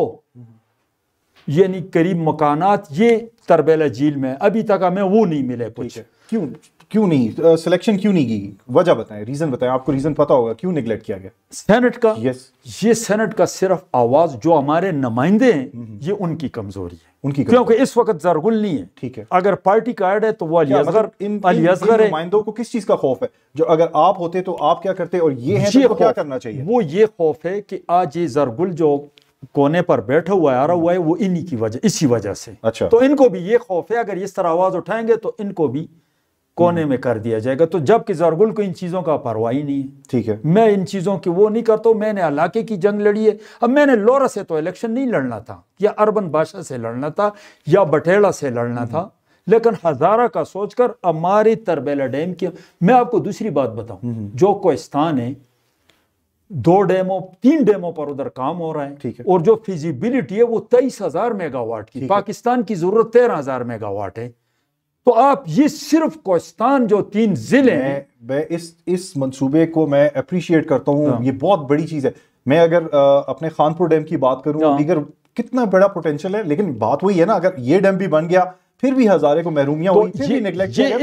यानी करीब मकानात ये तरबेला झील में अभी तक हमें वो नहीं मिले कुछ क्यों क्यों नहीं सिलेक्शन क्यों नहीं की वजह बताएं रीजन बताएं आपको रीजन पता होगा क्यों निगलेक्ट किया गया सेनेट का यस ये सेनेट का सिर्फ आवाज जो हमारे नुमाइंदे हैं हम्म। ये उनकी कमजोरी है उनकी क्योंकि इस वक्त जरगुल नहीं है ठीक है अगर पार्टी कार्ड है तो वो अली अजगर मतलब अली अजगर है नुमाइंदों को किस चीज का खौफ है जो अगर आप होते तो आप क्या करते और ये है तो क्या करना चाहिए वो ये खौफ है कि आज ये जरगुल जो कोने पर बैठा हुआ है आ रहा हुआ है वो इन्हीं की वजह इसी वजह से अच्छा तो इनको भी ये खौफ है अगर इस तरह आवाज उठाएंगे तो इनको भी कोने हम्म। में कर दिया जाएगा तो जबकि जरगुल को इन चीज़ों का परवाही नहीं है ठीक है मैं इन चीज़ों की वो नहीं करता मैंने इलाके की जंग लड़ी है अब मैंने लोरा से तो इलेक्शन नहीं लड़ना था या अरबन बादशाह से लड़ना था या बठेड़ा से लड़ना था हम्म। लेकिन हज़ारा का सोचकर हमारी तरबेला डैम की मैं आपको दूसरी बात बताऊ हम्म, जो कोस्तान है दो डैमों तीन डैमों पर उधर काम हो रहा है ठीक है और जो फिजिबिलिटी है वो तेईस हजार मेगावाट की पाकिस्तान की जरूरत तेरह हजार मेगावाट है तो आप ये सिर्फ कोस्तान जो तीन जिले हैं मैं इस इस मंसूबे को मैं अप्रिशिएट करता हूँ हाँ। ये बहुत बड़ी चीज़ है मैं अगर आ, अपने खानपुर डैम की बात करूँ हाँ। दीगर कितना बड़ा पोटेंशियल है लेकिन बात वही है ना अगर ये डैम भी बन गया फिर भी हजारे को महरूमिया तो, तो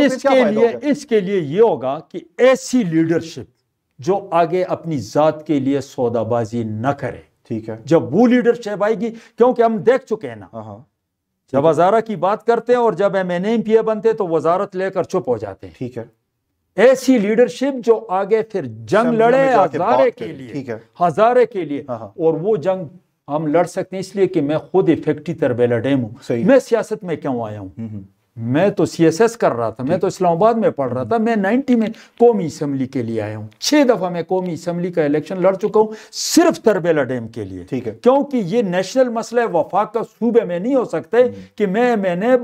इसके लिए इसके लिए ये होगा कि ऐसी लीडरशिप जो आगे अपनी जात के लिए सौदाबाजी न करे ठीक है जब वो लीडरशिप आएगी क्योंकि हम देख चुके हैं ना हाँ, जब हजारा की बात करते हैं और जब M N M P A बनते तो वजारत लेकर चुप हो जाते हैं ठीक है ऐसी लीडरशिप जो आगे फिर जंग लड़े हजारे के लिए ठीक है हजारे के लिए हाँ, हाँ। और वो जंग हम लड़ सकते हैं इसलिए कि मैं खुद इफेक्टिव तरबे लड़े हूँ मैं सियासत में क्यों आया हूँ हम्म, हम्म। मैं तो सीएसएस कर रहा था मैं तो इस्लामाबाद में पढ़ रहा था मैं 90 में कौमी असम्बली के लिए आया हूँ छह दफ़ा मैं कौमी असम्बली का इलेक्शन लड़ चुका हूँ सिर्फ तरबेला डैम के लिए ठीक है क्योंकि ये नेशनल मसला है वफाक का सूबे में नहीं हो सकते हम्म। कि मैं मैंने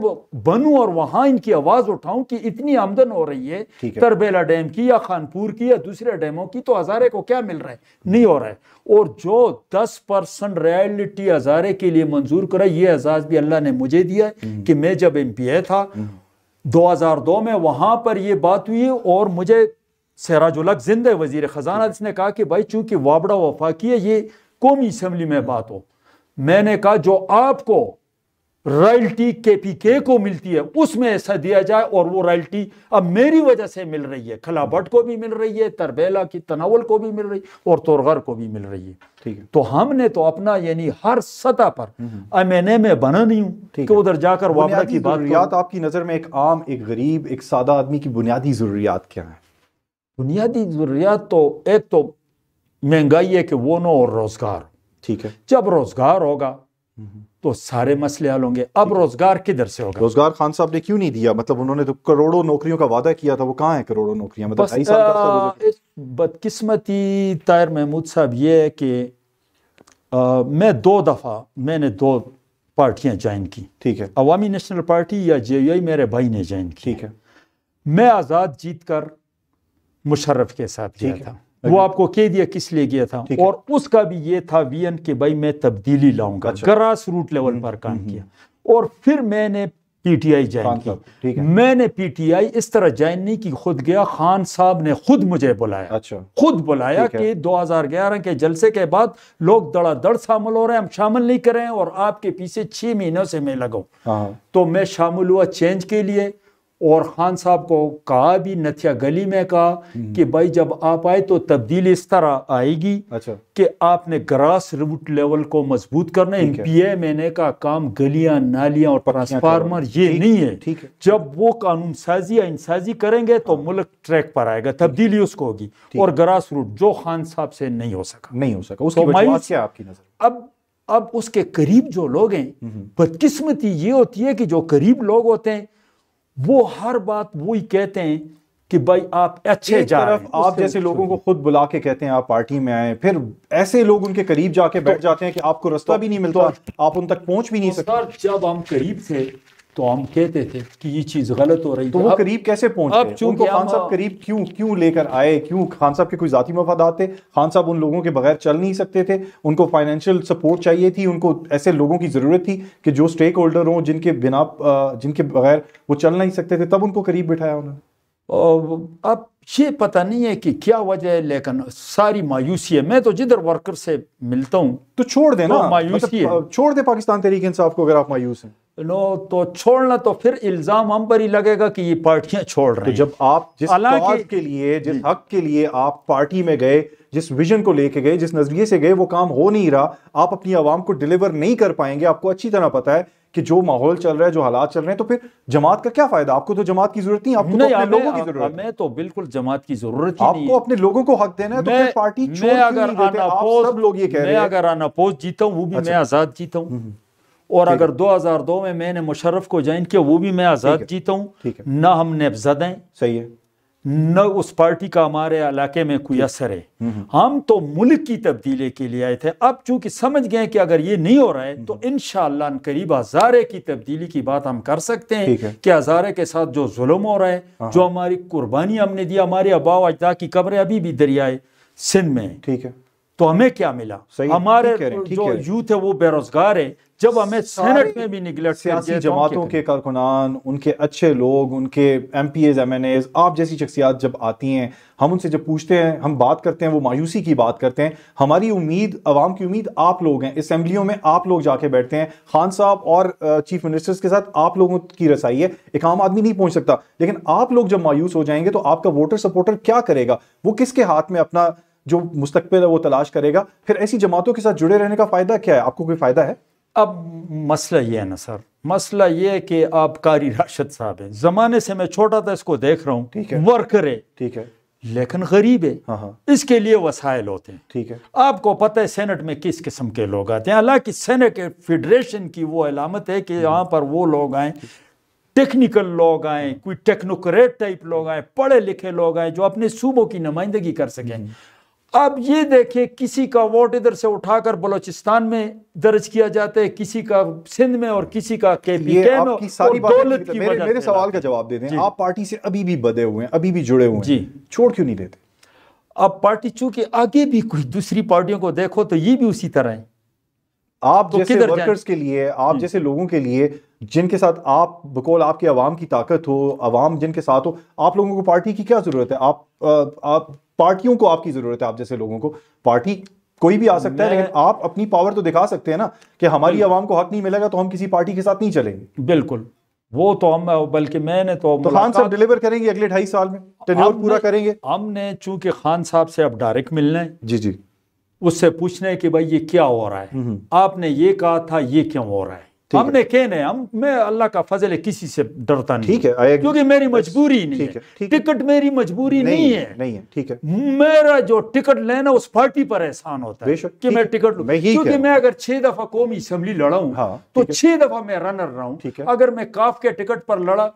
बनू और वहां इनकी आवाज़ उठाऊं कि इतनी आमदन हो रही है तरबेला डैम की या खानपुर की या दूसरे डैमों की तो हज़ारे को क्या मिल रहा है नहीं हो रहा है और जो दस परसेंट रियालिटी हज़ारे के लिए मंजूर करा ये एजाज़ भी अल्लाह ने मुझे दिया हम्म। कि मैं जब एम पी ए था था 2002 में वहां पर यह बात हुई और मुझे सराजुलक जिंदा वजीर खजाना जिसने कहा कि भाई चूंकि वाबड़ा वफाकी है ये कौमी असम्बली में बात हो मैंने कहा जो आपको रॉयल्टी केपीके को मिलती है उसमें ऐसा दिया जाए और वो रॉयल्टी अब मेरी वजह से मिल रही है खिलावट को भी मिल रही है तरबेला की तनावल को भी मिल रही है और तोरगर को भी मिल रही है ठीक है तो हमने तो अपना यानी हर सतह पर हम्म, हम्म। एम एन ए में बना नहीं हूँ है उधर जाकर वापस की बात आपकी नज़र में एक आम एक गरीब एक सादा आदमी की बुनियादी ज़रूरियात क्या है बुनियादी ज़रूरियात तो एक तो महंगाई है कि वो नो और रोज़गार ठीक है जब रोज़गार होगा हम्म, तो सारे मसले हल होंगे अब रोजगार किधर से होगा रोजगार खान साहब ने क्यों नहीं दिया मतलब उन्होंने तो करोड़ों नौकरियों का वादा किया था वो कहाँ है करोड़ों नौकरियां मतलब बदकिस्मती तायर महमूद साहब ये है कि मैं दो दफ़ा मैंने दो पार्टियां ज्वाइन की ठीक है अवामी नेशनल पार्टी या जे यू आई मेरे भाई ने ज्वाइन की ठीक है मैं आज़ाद जीत कर मुशर्रफ के साथ ठीक था वो आपको कह दिया किस लिए गया था और उसका भी ये था वीएन के भाई मैं तब्दीली लाऊंगा ग्रास रूट लेवल पर काम हम्म, किया हम्म। और फिर मैंने पीटीआई ज्वाइन की मैंने पीटीआई इस तरह ज्वाइन नहीं की खुद गया खान साहब ने खुद मुझे बुलाया अच्छा खुद बुलाया कि 2011 के जलसे के बाद लोग दड़ा दड़ शामिल हो रहे हैं हम शामिल नहीं करें और आपके पीछे छह महीनों से मैं लगाऊ हाँ। तो मैं शामिल हुआ चेंज के लिए और खान साहब को कहा भी नथिया गली में कहा हम्म। कि भाई जब आप आए तो तब्दीली इस तरह आएगी अच्छा कि आपने ग्रास रूट लेवल को मजबूत करना है पी एम एन ए का काम गलियां नालियां और ट्रांसफार्मर ये थीक, नहीं है ठीक है जब वो कानून साजी या इंसाजी करेंगे तो हाँ। मुल्क ट्रैक पर आएगा तब्दीली उसको होगी और ग्रास रूट जो खान साहब से नहीं हो सका नहीं हो सका उसको तो आपकी नजर अब अब उसके करीब जो लोग हैं हम्म। बदकिस्मती ये होती है कि जो करीब लोग होते हैं वो हर बात वही कहते हैं कि भाई आप अच्छे जा तरफ आप जैसे लोगों अच्छा को खुद बुला के कहते हैं आप पार्टी में आए फिर ऐसे लोग उनके करीब जाके बैठ तो जाते हैं कि आपको रास्ता तो भी नहीं तो मिलता आप उन तक पहुंच भी नहीं सकते जब हम करीब थे तो हम कहते थे कि ये चीज़ गलत हो रही तो वो करीब कैसे पहुंचे अब चूंकि खान साहब करीब क्यों क्यों लेकर आए क्यों खान साहब के कोई ज़ाती मफादात थे खान साहब उन लोगों के बगैर चल नहीं सकते थे उनको फाइनेंशियल सपोर्ट चाहिए थी उनको ऐसे लोगों की ज़रूरत थी कि जो स्टेक होल्डर हों जिनके बिना जिनके बगैर वो चल नहीं सकते थे तब उनको करीब बिठाया उन्होंने अब ये पता नहीं है कि क्या वजह है लेकिन सारी मायूसी है मैं तो जिधर वर्कर से मिलता हूँ तो छोड़ देना तो मायूसी मतलब, है छोड़ दे पाकिस्तान तरीके इंसाफ को अगर आप मायूस हैं नो तो छोड़ना तो फिर इल्जाम हम पर ही लगेगा कि ये पार्टियां छोड़ तो हैं तो जब आप जिस के, के लिए जिस हक के लिए आप पार्टी में गए जिस विजन को लेके गए जिस नजरिए से गए वो काम हो नहीं रहा आप अपनी आवाम को डिलीवर नहीं कर पाएंगे आपको अच्छी तरह पता है कि जो माहौल चल रहा है जो हालात चल रहे हैं तो फिर जमात का क्या फायदा आपको तो जमात की जरूरत नहीं आपको तो नहीं, तो अपने लोगों की जरूरत मैं तो बिल्कुल जमात की जरूरत आपको अपने लोगों को हक देना है तो फिर पार्टी मैं अगर सब लोग ये कह रहे हैं अगर अनापोज जीता हूँ वो भी अच्छा। मैं आजाद जीता हूँ हम्म, हम्म। और अगर 2002 में मैंने मुशर्रफ को ज्वाइन किया वो भी मैं आजाद जीता हूँ ना हमने जदें सही है न उस पार्टी का हमारे इलाके में कोई असर है हम तो मुल्क की तब्दीली के लिए आए थे अब चूंकि समझ गए कि अगर ये नहीं हो रहा है तो इन करीब हजारे की तब्दीली की बात हम कर सकते हैं है। कि हजारे के साथ जो जुल्म हो रहा है हाँ। जो हमारी कुर्बानी हमने दी हमारे अबाव अजदा की कब्रें अभी भी दरियाए सिंध में ठीक है तो हमें क्या मिला सही हमारे जो यूथ है वो बेरोजगार है जब हमें सेनेट में भी निगलेक्ट सियासी जमातों के कारकुनान उनके अच्छे लोग उनके M P as M N as आप जैसी शख्सियात जब आती हैं हम उनसे जब पूछते हैं हम बात करते हैं वो मायूसी की बात करते हैं हमारी उम्मीद आवाम की उम्मीद आप लोग हैं असम्बलियों में आप लोग जाके बैठते हैं खान साहब और चीफ मिनिस्टर्स के साथ आप लोगों की रसाई है एक आम आदमी नहीं पहुंच सकता लेकिन आप लोग जब मायूस हो जाएंगे तो आपका वोटर सपोर्टर क्या करेगा वो किसके हाथ में अपना जो मुस्तकबिल है वो तलाश करेगा फिर ऐसी जमातों के साथ जुड़े रहने का फ़ायदा क्या है आपको कोई फ़ायदा है अब मसला ये है ना सर मसला ये है कि आप कारी राशद साहब हैं ज़माने से मैं छोटा था इसको देख रहा हूँ वर्कर है ठीक है लेकिन गरीब है हाँ, हाँ। इसके लिए वसायल होते हैं ठीक है आपको पता है सेनेट में किस किस्म के लोग आते हैं हालांकि सेनेट फेडरेशन की वो अलामत है कि यहाँ पर वो लोग आए टेक्निकल लोग आए कोई टेक्नोक्रेट टाइप लोग आए पढ़े लिखे लोग आए जो अपने सूबों की नुमाइंदगी कर सकें अब ये देखें किसी का वोट इधर से उठाकर बलोचिस्तान में दर्ज किया जाता है किसी का सिंध में और किसी का के आपकी सारी दौलत की मेरे, मेरे सवाल का जवाब दे दें आप पार्टी से अभी भी बदे हुए हैं अभी भी जुड़े हुए हैं जी छोड़ क्यों नहीं देते अब पार्टी चूंकि आगे भी कुछ दूसरी पार्टियों को देखो तो ये भी उसी तरह है आप तो जैसे वर्कर्स के लिए आप जैसे लोगों के लिए जिनके साथ आप बकौल आपकी आवाम की ताकत हो आवाम जिनके साथ हो आप लोगों को पार्टी की क्या ज़रूरत है आप आप पार्टियों को आपकी जरूरत है आप जैसे लोगों को पार्टी कोई भी आ सकता है लेकिन आप अपनी पावर तो दिखा सकते हैं ना कि हमारी आवाम को हक नहीं मिलेगा तो हम किसी पार्टी के साथ नहीं चलेंगे बिल्कुल वो तो हम बल्कि मैंने तो, तो खान साहब डिलीवर करेंगे अगले ढाई साल में टेन्योर पूरा करेंगे हमने चूंकि खान साहब से अब डायरेक्ट मिलना है जी जी उससे पूछना है कि भाई ये क्या हो रहा है हम्म। आपने ये कहा था ये क्यों हो रहा है हमने ने कहने हम मैं अल्लाह का फजल है किसी से डरता नहीं ठीक है क्योंकि मेरी मजबूरी नहीं है, है टिकट मेरी मजबूरी नहीं, नहीं है नहीं है ठीक है मेरा जो टिकट लेना उस पार्टी पर एहसान होता है कि मैं टिकट लू क्योंकि मैं अगर छह दफा कौमी असम्बली लड़ाऊ हाँ, तो छह दफा मैं रनर रहा हूँ अगर मैं काफ के टिकट पर लड़ा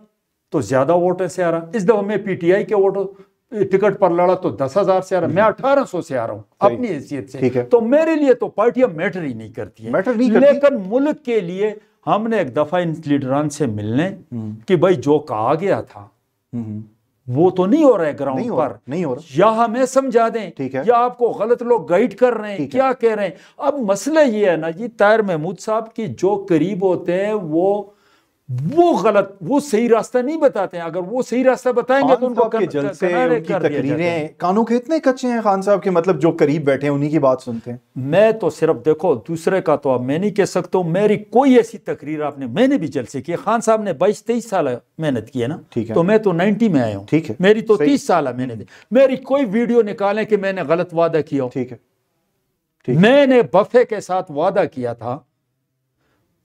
तो ज्यादा वोटों से आ रहा इस दफा मैं पीटीआई के वोटों टिकट पर लड़ा तो दस हजार से आ रहा मैं अठारह सौ से आ रहा हूँ अपनी हैसियत से तो मेरे लिए तो पार्टियां मैटर ही नहीं करती है मैटर नहीं लेकिन मुल्क के लिए हमने एक दफा इन लीडरान से मिलने हम्म। कि भाई जो कहा गया था हम्म, हम्म। वो तो नहीं हो रहा है ग्राउंड पर नहीं हो रहा या हमें समझा दें ठीक है या आपको गलत लोग गाइड कर रहे हैं क्या कह रहे हैं अब मसला ये है ना जी तैर महमूद साहब की जो करीब होते हैं वो वो गलत वो सही रास्ता नहीं बताते हैं अगर वो सही रास्ता बताएंगे तो उनको जलसे उनकी तकरीरें कानों के इतने कच्चे हैं खान साहब के मतलब जो करीब बैठे हैं उन्हीं की बात सुनते हैं मैं तो सिर्फ देखो दूसरे का तो अब मैं नहीं कह सकता हूँ मेरी कोई ऐसी तकरीर आपने मैंने भी जलसे की खान साहब ने बाईस तेईस साल मेहनत की है ना ठीक है तो मैं तो नाइनटी में आया हूँ ठीक है मेरी तो तीस साल है मैंने मेरी कोई वीडियो निकाले कि मैंने गलत वादा किया ठीक है मैंने बफे के साथ वादा किया था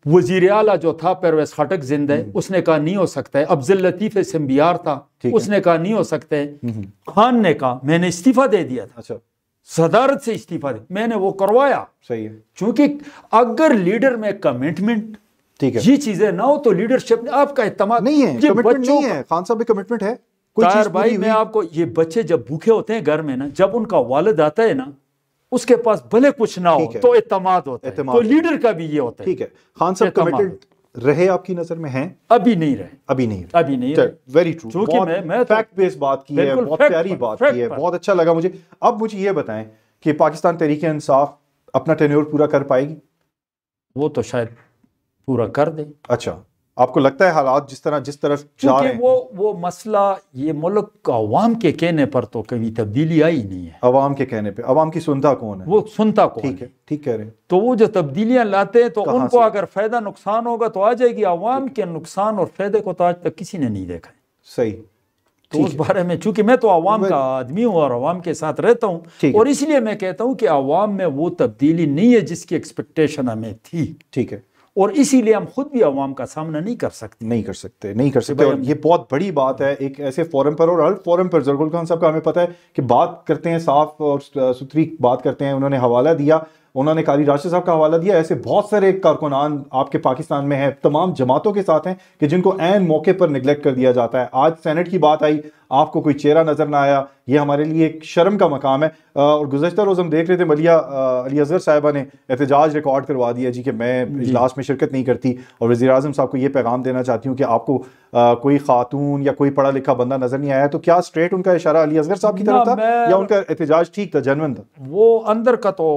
वजीर आला जो था परवेज खटक जिंद है उसने कहा नहीं हो सकता है अफजल लतीफ़ सिम्बियार था उसने कहा नहीं हो सकता है खान ने कहा मैंने इस्तीफा दे दिया था अच्छा। सदारत से इस्तीफा दे मैंने वो करवाया सही है क्योंकि अगर लीडर में कमिटमेंट ठीक है ये चीजें ना हो तो लीडरशिप ने आपका इतम नहीं है ये बच्चों नहीं है खान साहब भी कमिटमेंट है तार भाई मैं आपको ये बच्चे जब भूखे होते हैं घर में ना जब उनका वालद आता है ना उसके पास भले कुछ ना हो तो एतमाद होता है तो लीडर का भी ये होता है ठीक है खान साहब कमिटेड रहे आपकी नजर में हैं अभी नहीं रहे अभी नहीं रहे। अभी नहीं वेरी ट्रू क्योंकि मैं मैं फैक्ट तो बेस बात की है बहुत प्यारी बात की है बहुत अच्छा लगा मुझे अब मुझे ये बताएं कि पाकिस्तान तहरीक इंसाफ अपना टेन्योर पूरा कर पाएगी वो तो शायद पूरा कर दे अच्छा आपको लगता है हालात जिस तरह जिस तरफ जा रहे हैं वो वो मसला ये मुल्क अवाम के कहने पर तो कभी तब्दीली आई नहीं है अवाम के कहने पे अवाम की सुनता कौन है वो सुनता कौन ठीक है ठीक कह रहे हैं तो वो जो तब्दीलियां लाते हैं तो उनको अगर फायदा नुकसान होगा तो आ जाएगी अवाम के नुकसान और फायदे को तो आज तक किसी ने नहीं देखा है सही तो उस बारे में चूंकि मैं तो आवाम का आदमी हूँ और आवाम के साथ रहता हूँ और इसलिए मैं कहता हूँ कि आवाम में वो तब्दीली नहीं है जिसकी एक्सपेक्टेशन हमें थी ठीक है और इसीलिए हम खुद भी आवाम का सामना नहीं कर सकते नहीं कर सकते नहीं कर सकते और ये बहुत बड़ी बात है एक ऐसे फोरम पर और हर फोरम पर जरगुल खान साहब का हमें पता है कि बात करते हैं साफ और सुथरी बात करते हैं उन्होंने हवाला दिया उन्होंने काली राशि साहब का हवाला दिया ऐसे बहुत सारे कारकुनान आपके पाकिस्तान में हैं तमाम जमातों के साथ हैं कि जिनको एन मौके पर निगलेक्ट कर दिया जाता है आज सेनेट की बात आई आपको कोई चेहरा नज़र ना आया ये हमारे लिए एक शर्म का मकाम है और गुजशत रोज़ हम देख रहे थे मलिया अली अजहर साहबा ने एहतजाज रिकॉर्ड करवा दिया जी कि मैं इजलास में शिरकत नहीं करती और वजी अजम साहब को ये पैगाम देना चाहती हूँ कि आपको कोई खातून या कोई पढ़ा लिखा बंदा नज़र नहीं आया तो क्या स्ट्रेट उनका इशारा अली अजहर साहब की तरफ था या उनका एहतजाज ठीक था जनवन था वो अंदर का तो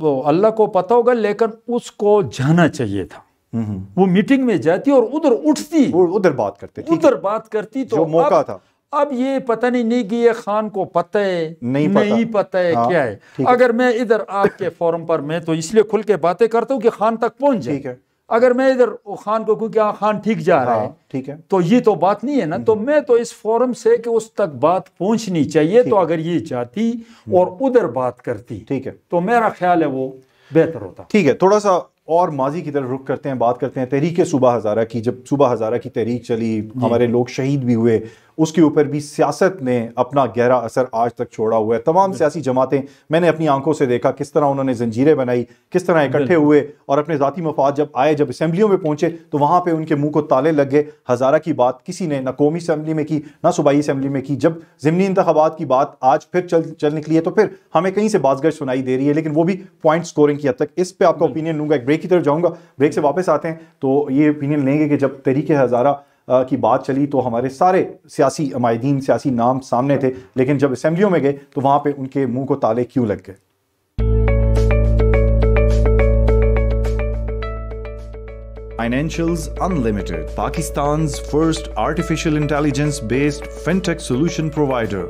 वो अल्लाह को पता होगा लेकिन उसको जाना चाहिए था हम्म। वो मीटिंग में जाती और उधर उठती उधर बात करते उधर बात करती तो मौका था अब ये पता नहीं नहीं कि ये खान को पता है नहीं पता, नहीं पता है हाँ, क्या है अगर मैं इधर आपके फोरम [laughs] पर मैं तो इसलिए खुल के बातें करता हूँ कि खान तक पहुंच जाए ठीक है अगर मैं इधर खान को क्योंकि हाँ, खान ठीक जा रहा हाँ, है ठीक है तो ये तो बात नहीं है ना तो हम्म। मैं तो इस फोरम से कि उस तक बात पहुंचनी चाहिए तो अगर ये चाहती हम्म। और उधर बात करती ठीक है तो मेरा ख्याल है वो बेहतर होता ठीक है थोड़ा सा और माजी की तरफ रुख करते हैं बात करते हैं तहरीक सुबह हज़ारा की जब सुबह हज़ारा की तहरीक चली हमारे लोग शहीद भी हुए उसके ऊपर भी सियासत ने अपना गहरा असर आज तक छोड़ा हुआ है तमाम सियासी जमातें मैंने अपनी आंखों से देखा किस तरह उन्होंने जंजीरें बनाई किस तरह इकट्ठे हुए और अपने ज़ाती मफाद जब आए जब असम्बलियों में पहुंचे तो वहाँ पर उनके मुँह को ताले लग गए हज़ारा की बात किसी ने ना कौमी असम्बली में की ना सूबाई असम्बली में की जब ज़मनी इंतबात की बात आज फिर चल चल निकली है तो फिर हमें कहीं से बाजगर सुनाई दे रही है लेकिन वो भी पॉइंट स्कोरिंग की हद तक इस पर आपका ओपिनियन लूंगा एक ब्रेक की तरफ जाऊँगा ब्रेक से वापस आते हैं तो ये ओपिनियन लेंगे कि जब तरीके हज़ारा की बात चली तो हमारे सारे सियासी माहदीन सियासी नाम सामने थे लेकिन जब असम्बलियों में गए तो वहाँ पर उनके मुँह को ताले क्यों लग गए Financials Unlimited, Pakistan's first artificial intelligence based fintech solution provider.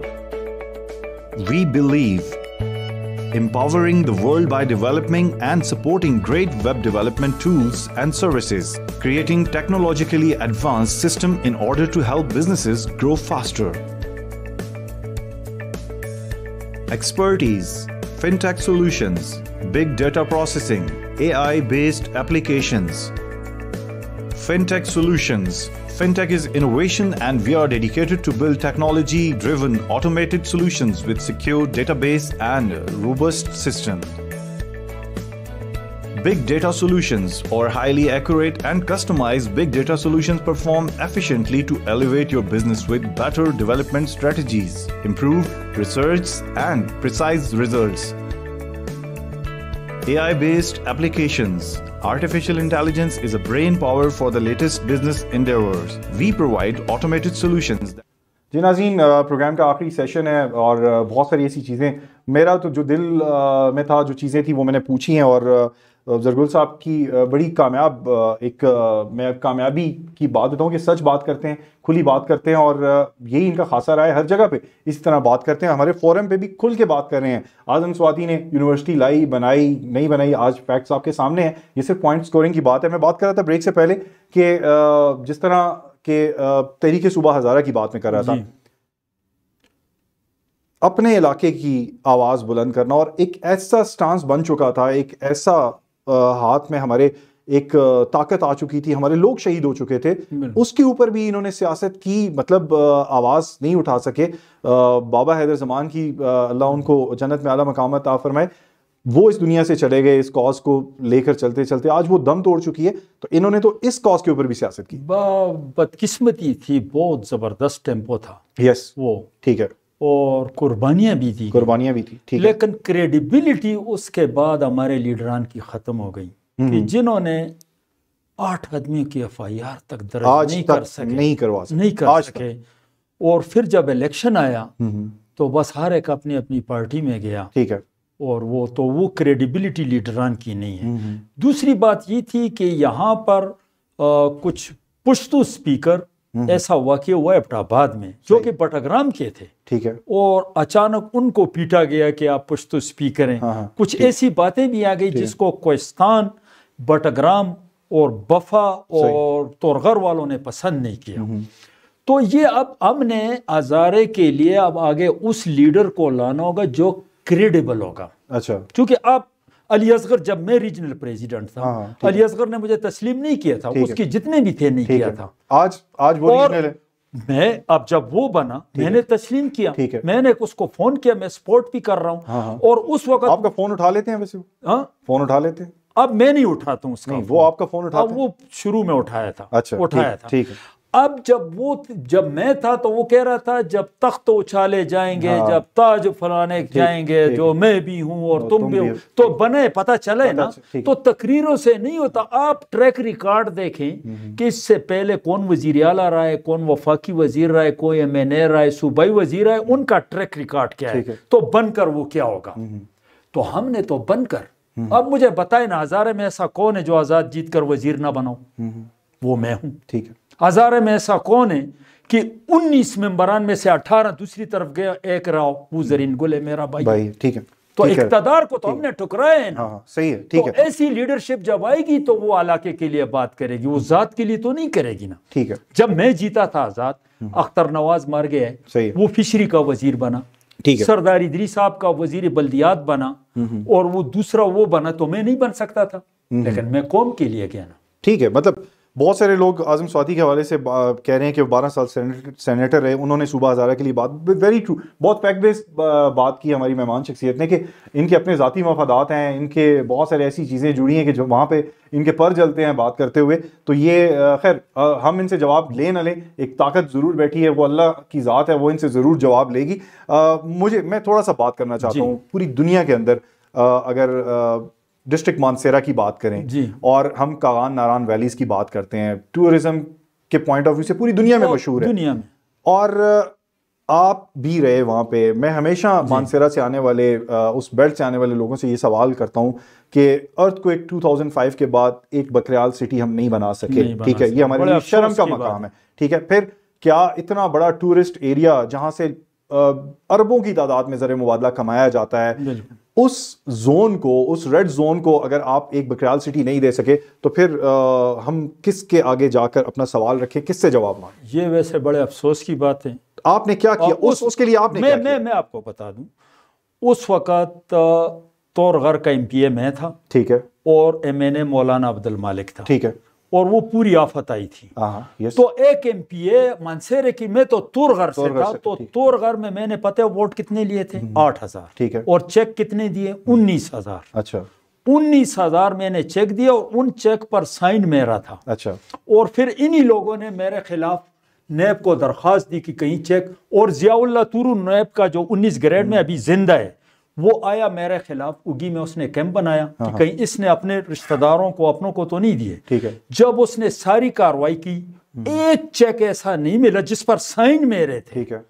We believe empowering the world by developing and supporting great web development tools and services, creating technologically advanced system in order to help businesses grow faster. Expertise, fintech solutions, big data processing, AI-based applications, fintech solutions, FinTech is innovation, and we are dedicated to build technology driven automated solutions with secure database and robust system. Big data solutions or highly accurate and customized big data solutions perform efficiently to elevate your business with better development strategies, improve research, and precise results. AI based applications Artificial intelligence is a brain power for the latest business endeavors. We provide automated solutions. जी नाजीन programme का आखिरी session है और बहुत सारी ऐसी चीज़ें मेरा तो जो दिल में था जो चीज़ें थी वो मैंने पूछी हैं और जरगुल साहब की बड़ी कामयाब एक मैं कामयाबी की बात बताऊँ कि सच बात करते हैं खुली बात करते हैं और यही इनका खासा रहा है हर जगह पे इसी तरह बात करते हैं हमारे फोरम पे भी खुल के बात कर रहे हैं आजम स्वाति ने यूनिवर्सिटी लाई बनाई नहीं बनाई आज फैक्ट्स आपके सामने हैं ये सिर्फ पॉइंट स्कोरिंग की बात है मैं बात कर रहा था ब्रेक से पहले कि जिस तरह के तहरीक सुबह हज़ारा की बात में कर रहा था अपने इलाके की आवाज़ बुलंद करना और एक ऐसा स्टांस बन चुका था एक ऐसा हाथ में हमारे एक ताकत आ चुकी थी हमारे लोग शहीद हो चुके थे उसके ऊपर भी इन्होंने सियासत की मतलब आवाज़ नहीं उठा सके बाबा हैदर जमान की अल्लाह उनको जन्नत में आला मकामत आ फरमाए वो इस दुनिया से चले गए इस कॉज को लेकर चलते चलते आज वो दम तोड़ चुकी है तो इन्होंने तो इस कॉज के ऊपर भी सियासत की बदकिस्मती थी बहुत ज़बरदस्त टेम्पो था यस वो ठीक है और कुर्बानियाँ भी थी कुर्बानियाँ भी थी ठीक लेकिन क्रेडिबिलिटी उसके बाद हमारे लीडरान की ख़त्म हो गई कि हम्म। जिन्होंने आठ आदमियों की एफ आई आर तक दर्ज नहीं कर सके नहीं करवा सके नहीं कर सके और फिर जब इलेक्शन आया हम्म, हम्म। तो बस हर एक अपनी अपनी पार्टी में गया ठीक है और वो तो वो क्रेडिबिलिटी लीडरान की नहीं है दूसरी बात ये थी कि यहाँ पर आ, कुछ पुश्तू स्पीकर ऐसा वाक्य हुआ एबटाबाद में जो कि बटाग्राम के थे ठीक है और अचानक उनको पीटा गया कि आप पुश्तो स्पीक करें हाँ, कुछ ऐसी बातें भी आ गई जिसको कोस्तान बटाग्राम और बफा और तोरगर वालों ने पसंद नहीं किया तो ये अब हमने आजारे के लिए अब आगे उस लीडर को लाना होगा जो क्रेडिबल होगा अच्छा क्योंकि आप अली असगर जब मैं रीजनल प्रेसिडेंट था हाँ, हाँ अली असगर ने मुझे तस्लीम नहीं किया था उसके जितने भी थे नहीं किया था आज आज वो मैं अब जब वो बना मैंने तस्लीम किया मैंने उसको फोन किया मैं सपोर्ट भी कर रहा हूँ हाँ, हाँ। और उस वक्त आपका फोन उठा लेते हैं वैसे हाँ फोन उठा लेते हैं अब मैं नहीं उठाता हूँ उसका वो आपका फोन उठा वो शुरू में उठाया था अच्छा उठाया था ठीक है अब जब वो जब मैं था तो वो कह रहा था जब तख्त उछाले जाएंगे हाँ। जब ताज फलाने जाएंगे जो मैं भी हूं और तो तुम, तुम भी हो तो बने पता चले पता ना तो तकरीरों से नहीं होता आप ट्रैक रिकॉर्ड देखें हम्म। कि इससे पहले कौन वजीर आला रहा है कौन वफाकी वजीर रहा है कोई एम एन ए रहा है सूबाई वजीर है हम्म। उनका ट्रैक रिकॉर्ड क्या है तो बनकर वो क्या होगा हम्म। तो हमने तो बनकर अब मुझे बताए ना हजारे में ऐसा कौन है जो आजाद जीत कर वजीर ना बनाओ वो मैं हूं ठीक है हज़ारे में ऐसा कौन है कि उन्नीस मेंबरान में से अठारह दूसरी तरफ गया एक राव वो जरीन मेरा भाई भाई ठीक है तो इकतदार को तो हमने ठुकराया है ना हाँ, हाँ, सही है ठीक तो है तो ऐसी लीडरशिप जब आएगी तो वो इलाके के लिए बात करेगी वो जात के लिए तो नहीं करेगी ना ठीक है जब मैं जीता था आजाद हम्म। अख्तर नवाज मर गए वो फिशरी का वजीर बना ठीक है सरदार इदरी साहब का वजीर बल्दियात बना हम्म, हम्म। और वो दूसरा वो बना तो मैं नहीं बन सकता था लेकिन मैं कौम के लिए गया ना ठीक है मतलब बहुत सारे लोग आजम स्वादी के हवाले से कह रहे हैं कि वो बारह साल सेनेटर रहे उन्होंने सुबह हज़ारा के लिए बात वेरी ट्रू बहुत फैक्ट बेस्ड बात की हमारी मेहमान शख्सियत ने कि इनके अपने ज़ाती मफादात हैं इनके बहुत सारी ऐसी चीज़ें जुड़ी हैं कि जो वहाँ पर इनके पर जलते हैं बात करते हुए तो ये खैर हम इनसे जवाब ले ना लें एक ताकत ज़रूर बैठी है वो अल्लाह की ज़ात है वो इनसे ज़रूर जवाब लेगी मुझे मैं थोड़ा सा बात करना चाहता हूँ पूरी दुनिया के अंदर अगर डिस्ट्रिक्ट मानसेरा की बात करें जी और हम कागान नारान वैलीज की बात करते हैं टूरिज्म के पॉइंट ऑफ व्यू से पूरी दुनिया में मशहूर है दुनिया में और आप भी रहे वहाँ पे मैं हमेशा मानसेरा से आने वाले उस बेल्ट से आने वाले लोगों से ये सवाल करता हूँ कि अर्थ को एक फाइव के बाद एक बकरियाल सिटी हम नहीं बना सके ठीक है ये हमारे लिए शर्म का मकाम है ठीक है फिर क्या इतना बड़ा टूरिस्ट एरिया जहाँ से अरबों की तादाद में ज़र मुबादला कमाया जाता है उस जोन को उस रेड जोन को अगर आप एक बकराल सिटी नहीं दे सके तो फिर आ, हम किसके आगे जाकर अपना सवाल रखें किससे जवाब मांगे ये वैसे बड़े अफसोस की बात है आपने क्या किया उस उसके लिए आपने मैं मैं मैं आपको बता दूं उस वक़्त तौरगर का एम पी ए मैं था ठीक है और एम एन ए मौलाना अब्दुल मालिक था ठीक है और वो पूरी आफत आई थी हाँ, हाँ, तो एक एम पी ए मनसेरे की मैं तो तुरगर से था तो तुरगर में मैंने है वोट कितने लिए थे हम्म, हम्म। आठ हजार ठीक है और चेक कितने दिए उन्नीस हजार अच्छा उन्नीस हजार मैंने चेक दिया और उन चेक पर साइन मेरा था अच्छा और फिर इन्हीं लोगों ने मेरे खिलाफ नैब को दरख्वास्त दी कि कहीं चेक और जियाउल्ला तुरु नैब का जो उन्नीस ग्रेड में अभी जिंदा है वो आया मेरे खिलाफ उगी में उसने कैंप बनाया कि हाँ, हाँ। कहीं इसने अपने रिश्तेदारों को अपनों को तो नहीं दिए ठीक है जब उसने सारी कार्रवाई की हम्म। एक चेक ऐसा नहीं मिला जिस पर साइन मेरे थे ठीक है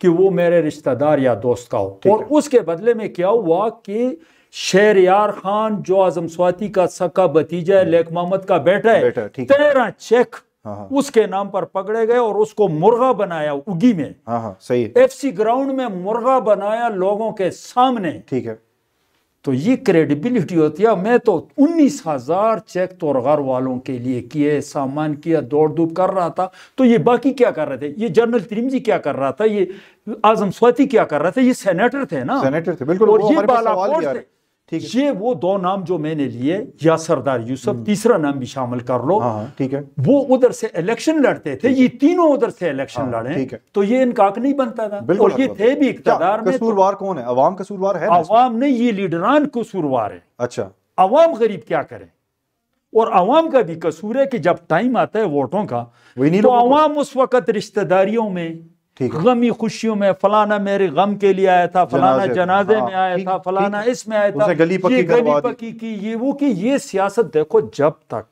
कि वो मेरे रिश्तेदार या दोस्त का हो और उसके बदले में क्या हुआ कि शेर यार खान जो आजम स्वाति का सका भतीजा है हम्म। लेक मोहम्मद का बेटा है तेरा चेक हाँ, हाँ। उसके नाम पर पकड़े गए और उसको मुर्गा बनाया उगी में हाँ, सही एफसी ग्राउंड में मुर्गा बनाया लोगों के सामने ठीक है तो ये क्रेडिबिलिटी होती है मैं तो उन्नीस हजार चेक तो घर वालों के लिए किए सामान किया दौड़ धूप कर रहा था तो ये बाकी क्या कर रहे थे ये जनरल जी क्या कर रहा था ये आजम स्वाति क्या कर रहे थे ये सेनेटर थे ना सेनेटर थे बिल्कुल और ये थे ठीक है ये वो दो नाम जो मैंने लिए या सरदार यूसुफ हम्म। तीसरा नाम भी शामिल कर लो हाँ, हाँ, ठीक है वो उधर से इलेक्शन लड़ते थे ये तीनों उधर से इलेक्शन हाँ, लड़े ठीक है तो ये इनका हक नहीं बनता था और ये थे भी इकतदार में तो कसूरवार तो, कौन है अवाम कसूरवार है अवाम ने ये लीडरान कसूरवार है अच्छा अवाम गरीब क्या करे और अवाम का भी कसूर है कि जब टाइम आता है वोटों का तो अवाम उस वक्त रिश्तेदारियों में गमी खुशियों में फलाना मेरे गम के लिए आया था फलाना जनाजे हाँ, में आया था फलाना इसमें आया था गली पकी ये गली पकी की ये वो कि ये सियासत देखो जब तक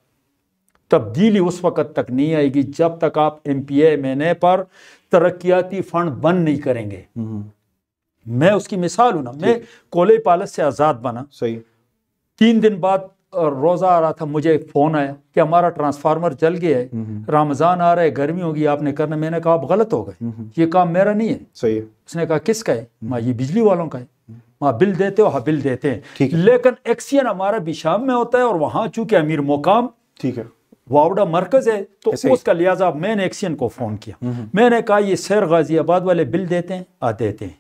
तब्दीली उस वक़्त तक नहीं आएगी जब तक आप M P M N A पर तरक्याती फंड बंद नहीं करेंगे हम्म। मैं उसकी मिसाल हूं ना मैं कोले पालस से आज़ाद बना सही तीन दिन बाद रोज़ा आ रहा था मुझे एक फ़ोन आया कि हमारा ट्रांसफार्मर जल गया है हम्म, हम्म। रमज़ान आ रहा है गर्मी होगी आपने करना मैंने कहा आप गलत हो गए हम्म, ये काम मेरा नहीं है सही उसने कहा किसका है माँ ये बिजली वालों का है माँ बिल देते हो हाँ बिल देते हैं लेकिन एक्सियन हमारा भी शाम में होता है और वहां चूंकि अमीर मुकाम ठीक है वावड़ा मरकज है तो उसका लिहाजा मैंने एक्सियन को फ़ोन किया मैंने कहा ये सैर गाजियाबाद वाले बिल देते हैं आ हाँ, देते हैं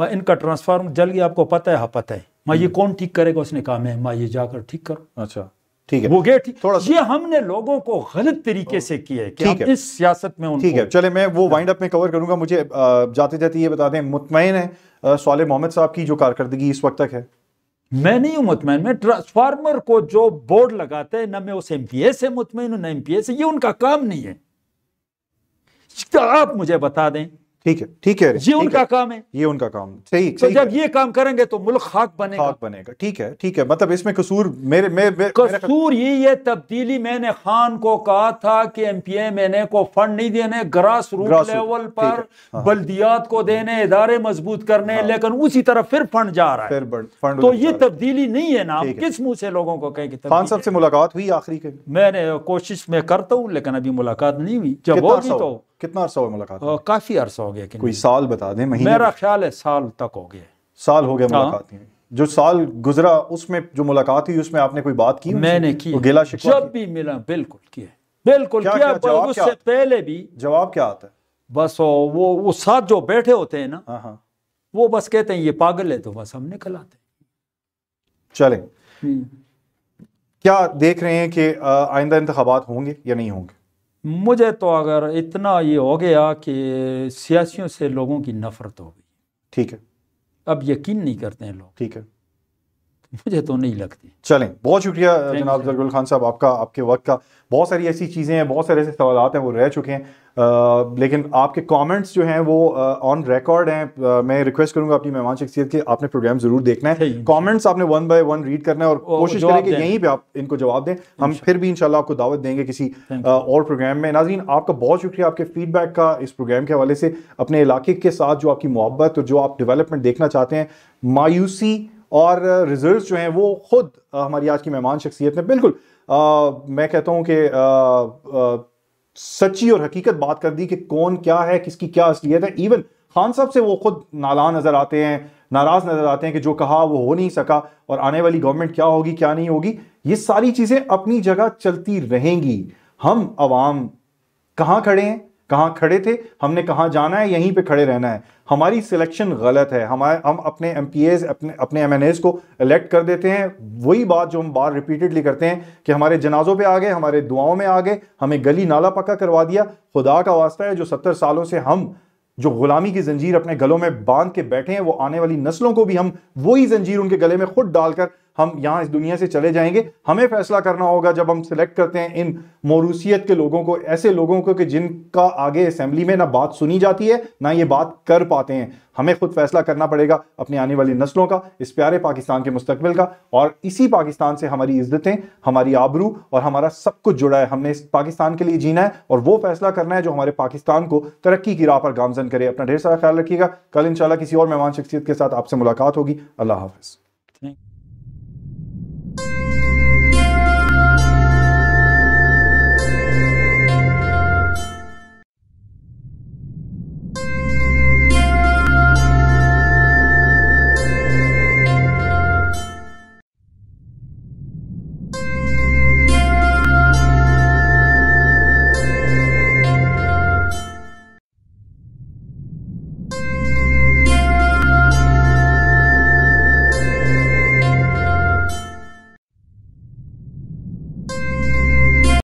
वह इनका ट्रांसफार्मर जल गया आपको पता है हाँ पता है माँ ये हम्म। कौन ठीक करेगा उसने कहा मैं माँ ये जाकर ठीक करो अच्छा ठीक है वो गए थोड़ा ये हमने लोगों को गलत तरीके से किया है कि इस सियासत में ठीक है चले मैं वो वाइंड हाँ। अप में कवर करूंगा मुझे जाते जाते ये बता दें मुतमिन है सोल मोहम्मद साहब की जो कारकर्दगी इस वक्त तक है मैं नहीं हूं मुतमिन मैं ट्रांसफार्मर को जो बोर्ड लगाते हैं ना मैं उस एम पी ए से मुतमिन हूं ना एम पी ए से ये उनका काम नहीं है आप मुझे बता दें ठीक है ठीक है ये उनका काम है ये उनका काम सही तो जब ये काम करेंगे तो मुल्क खाक बनेगा खाक बनेगा ठीक है ठीक है मतलब इसमें कसूर मेरे मेरे कसूर यही है तब्दीली मैंने खान को कहा था कि M P M N A को फंड नहीं देने ग्रास रूट लेवल पर हाँ। बल्दियात को देने इदारे मजबूत करने हाँ। लेकिन उसी तरफ फिर फंड जा रहा है फिर फंड तो ये तब्दीली नहीं है ना किस मुंह से लोगों को कहें खान साहब से मुलाकात हुई आखिरी मैंने कोशिश में करता हूँ लेकिन अभी मुलाकात नहीं हुई जब होगी तो कितना अरसा हुआ मुलाकात काफी अरसा हो गया कि कोई साल बता दें महीने मेरा ख्याल है साल तक हो गया साल हो गया हाँ। मुलाकात जो साल गुजरा उसमें जो मुलाकात हुई उसमें आपने कोई बात की मैंने की गिला जब भी मिला बिल्कुल किया बिल्कुल क्या, किया, क्या, उससे पहले भी जवाब क्या आता है बस वो वो साथ जो बैठे होते हैं ना हाँ, हाँ। वो बस कहते हैं ये पागल है तो बस हम निकल आते चले हम्म। क्या देख रहे हैं कि आइंदा इंतबात होंगे या नहीं होंगे मुझे तो अगर इतना ये हो गया कि सियासियों से लोगों की नफरत हो गई ठीक है अब यकीन नहीं करते हैं लोग ठीक है मुझे तो नहीं लगती चलें बहुत शुक्रिया जनाब जरगुल खान साहब आपका आपके वक्त का बहुत सारी ऐसी चीज़ें हैं बहुत सारे ऐसे सवाल हैं वो रह चुके हैं आ, लेकिन आपके कमेंट्स जो हैं वो ऑन रिकॉर्ड हैं मैं रिक्वेस्ट करूंगा अपनी मेहमान शख्सियत के आपने प्रोग्राम जरूर देखना है कमेंट्स आपने वन बाय वन रीड करना है और कोशिश करें कि यहीं पे आप इनको जवाब दें हम अच्छा। फिर भी इनशाला आपको दावत देंगे किसी और प्रोग्राम में नाजीन आपका बहुत शुक्रिया आपके फीडबैक का इस प्रोग्राम के हवाले से अपने इलाके के साथ जो आपकी मोहब्बत और जो आप डेवलपमेंट देखना चाहते हैं मायूसी और रिजर्व जो हैं वो खुद हमारी आज की मेहमान शख्सियत ने बिल्कुल आ, मैं कहता हूँ कि सच्ची और हकीकत बात कर दी कि कौन क्या है किसकी क्या असलियत है इवन खान साहब से वो खुद नाला नज़र आते हैं नाराज़ नज़र आते हैं कि जो कहा वो हो नहीं सका और आने वाली गवर्नमेंट क्या होगी क्या नहीं होगी ये सारी चीज़ें अपनी जगह चलती रहेंगी हम आवाम कहाँ खड़े हैं कहाँ खड़े थे हमने कहाँ जाना है यहीं पे खड़े रहना है हमारी सिलेक्शन गलत है हमारे हम अपने एम अपने अपने एम को इलेक्ट कर देते हैं वही बात जो हम बार रिपीटेडली करते हैं कि हमारे जनाजों पे आ गए हमारे दुआओं में आ गए हमें गली नाला पक्का करवा दिया खुदा का वास्ता है जो सत्तर सालों से हम जो गुलामी की जंजीर अपने गलों में बांध के बैठे हैं वो आने वाली नस्लों को भी हम वही जंजीर उनके गले में खुद डालकर हम यहाँ इस दुनिया से चले जाएंगे हमें फैसला करना होगा जब हम सिलेक्ट करते हैं इन मौरूसीत के लोगों को ऐसे लोगों को कि जिनका आगे असम्बली में ना बात सुनी जाती है ना ये बात कर पाते हैं हमें खुद फैसला करना पड़ेगा अपनी आने वाली नस्लों का इस प्यारे पाकिस्तान के मुस्तबिल का और इसी पाकिस्तान से हमारी इज्जतें हमारी आबरू और हमारा सब कुछ जुड़ा है हमने इस पाकिस्तान के लिए जीना है और वो फैसला करना है जो हमारे पाकिस्तान को तरक्की की राह पर गामजन करे अपना ढेर सारा ख्याल रखिएगा कल इंशाल्लाह किसी और मेहमान शख्सियत के साथ आपसे मुलाकात होगी अल्लाह हाफिज़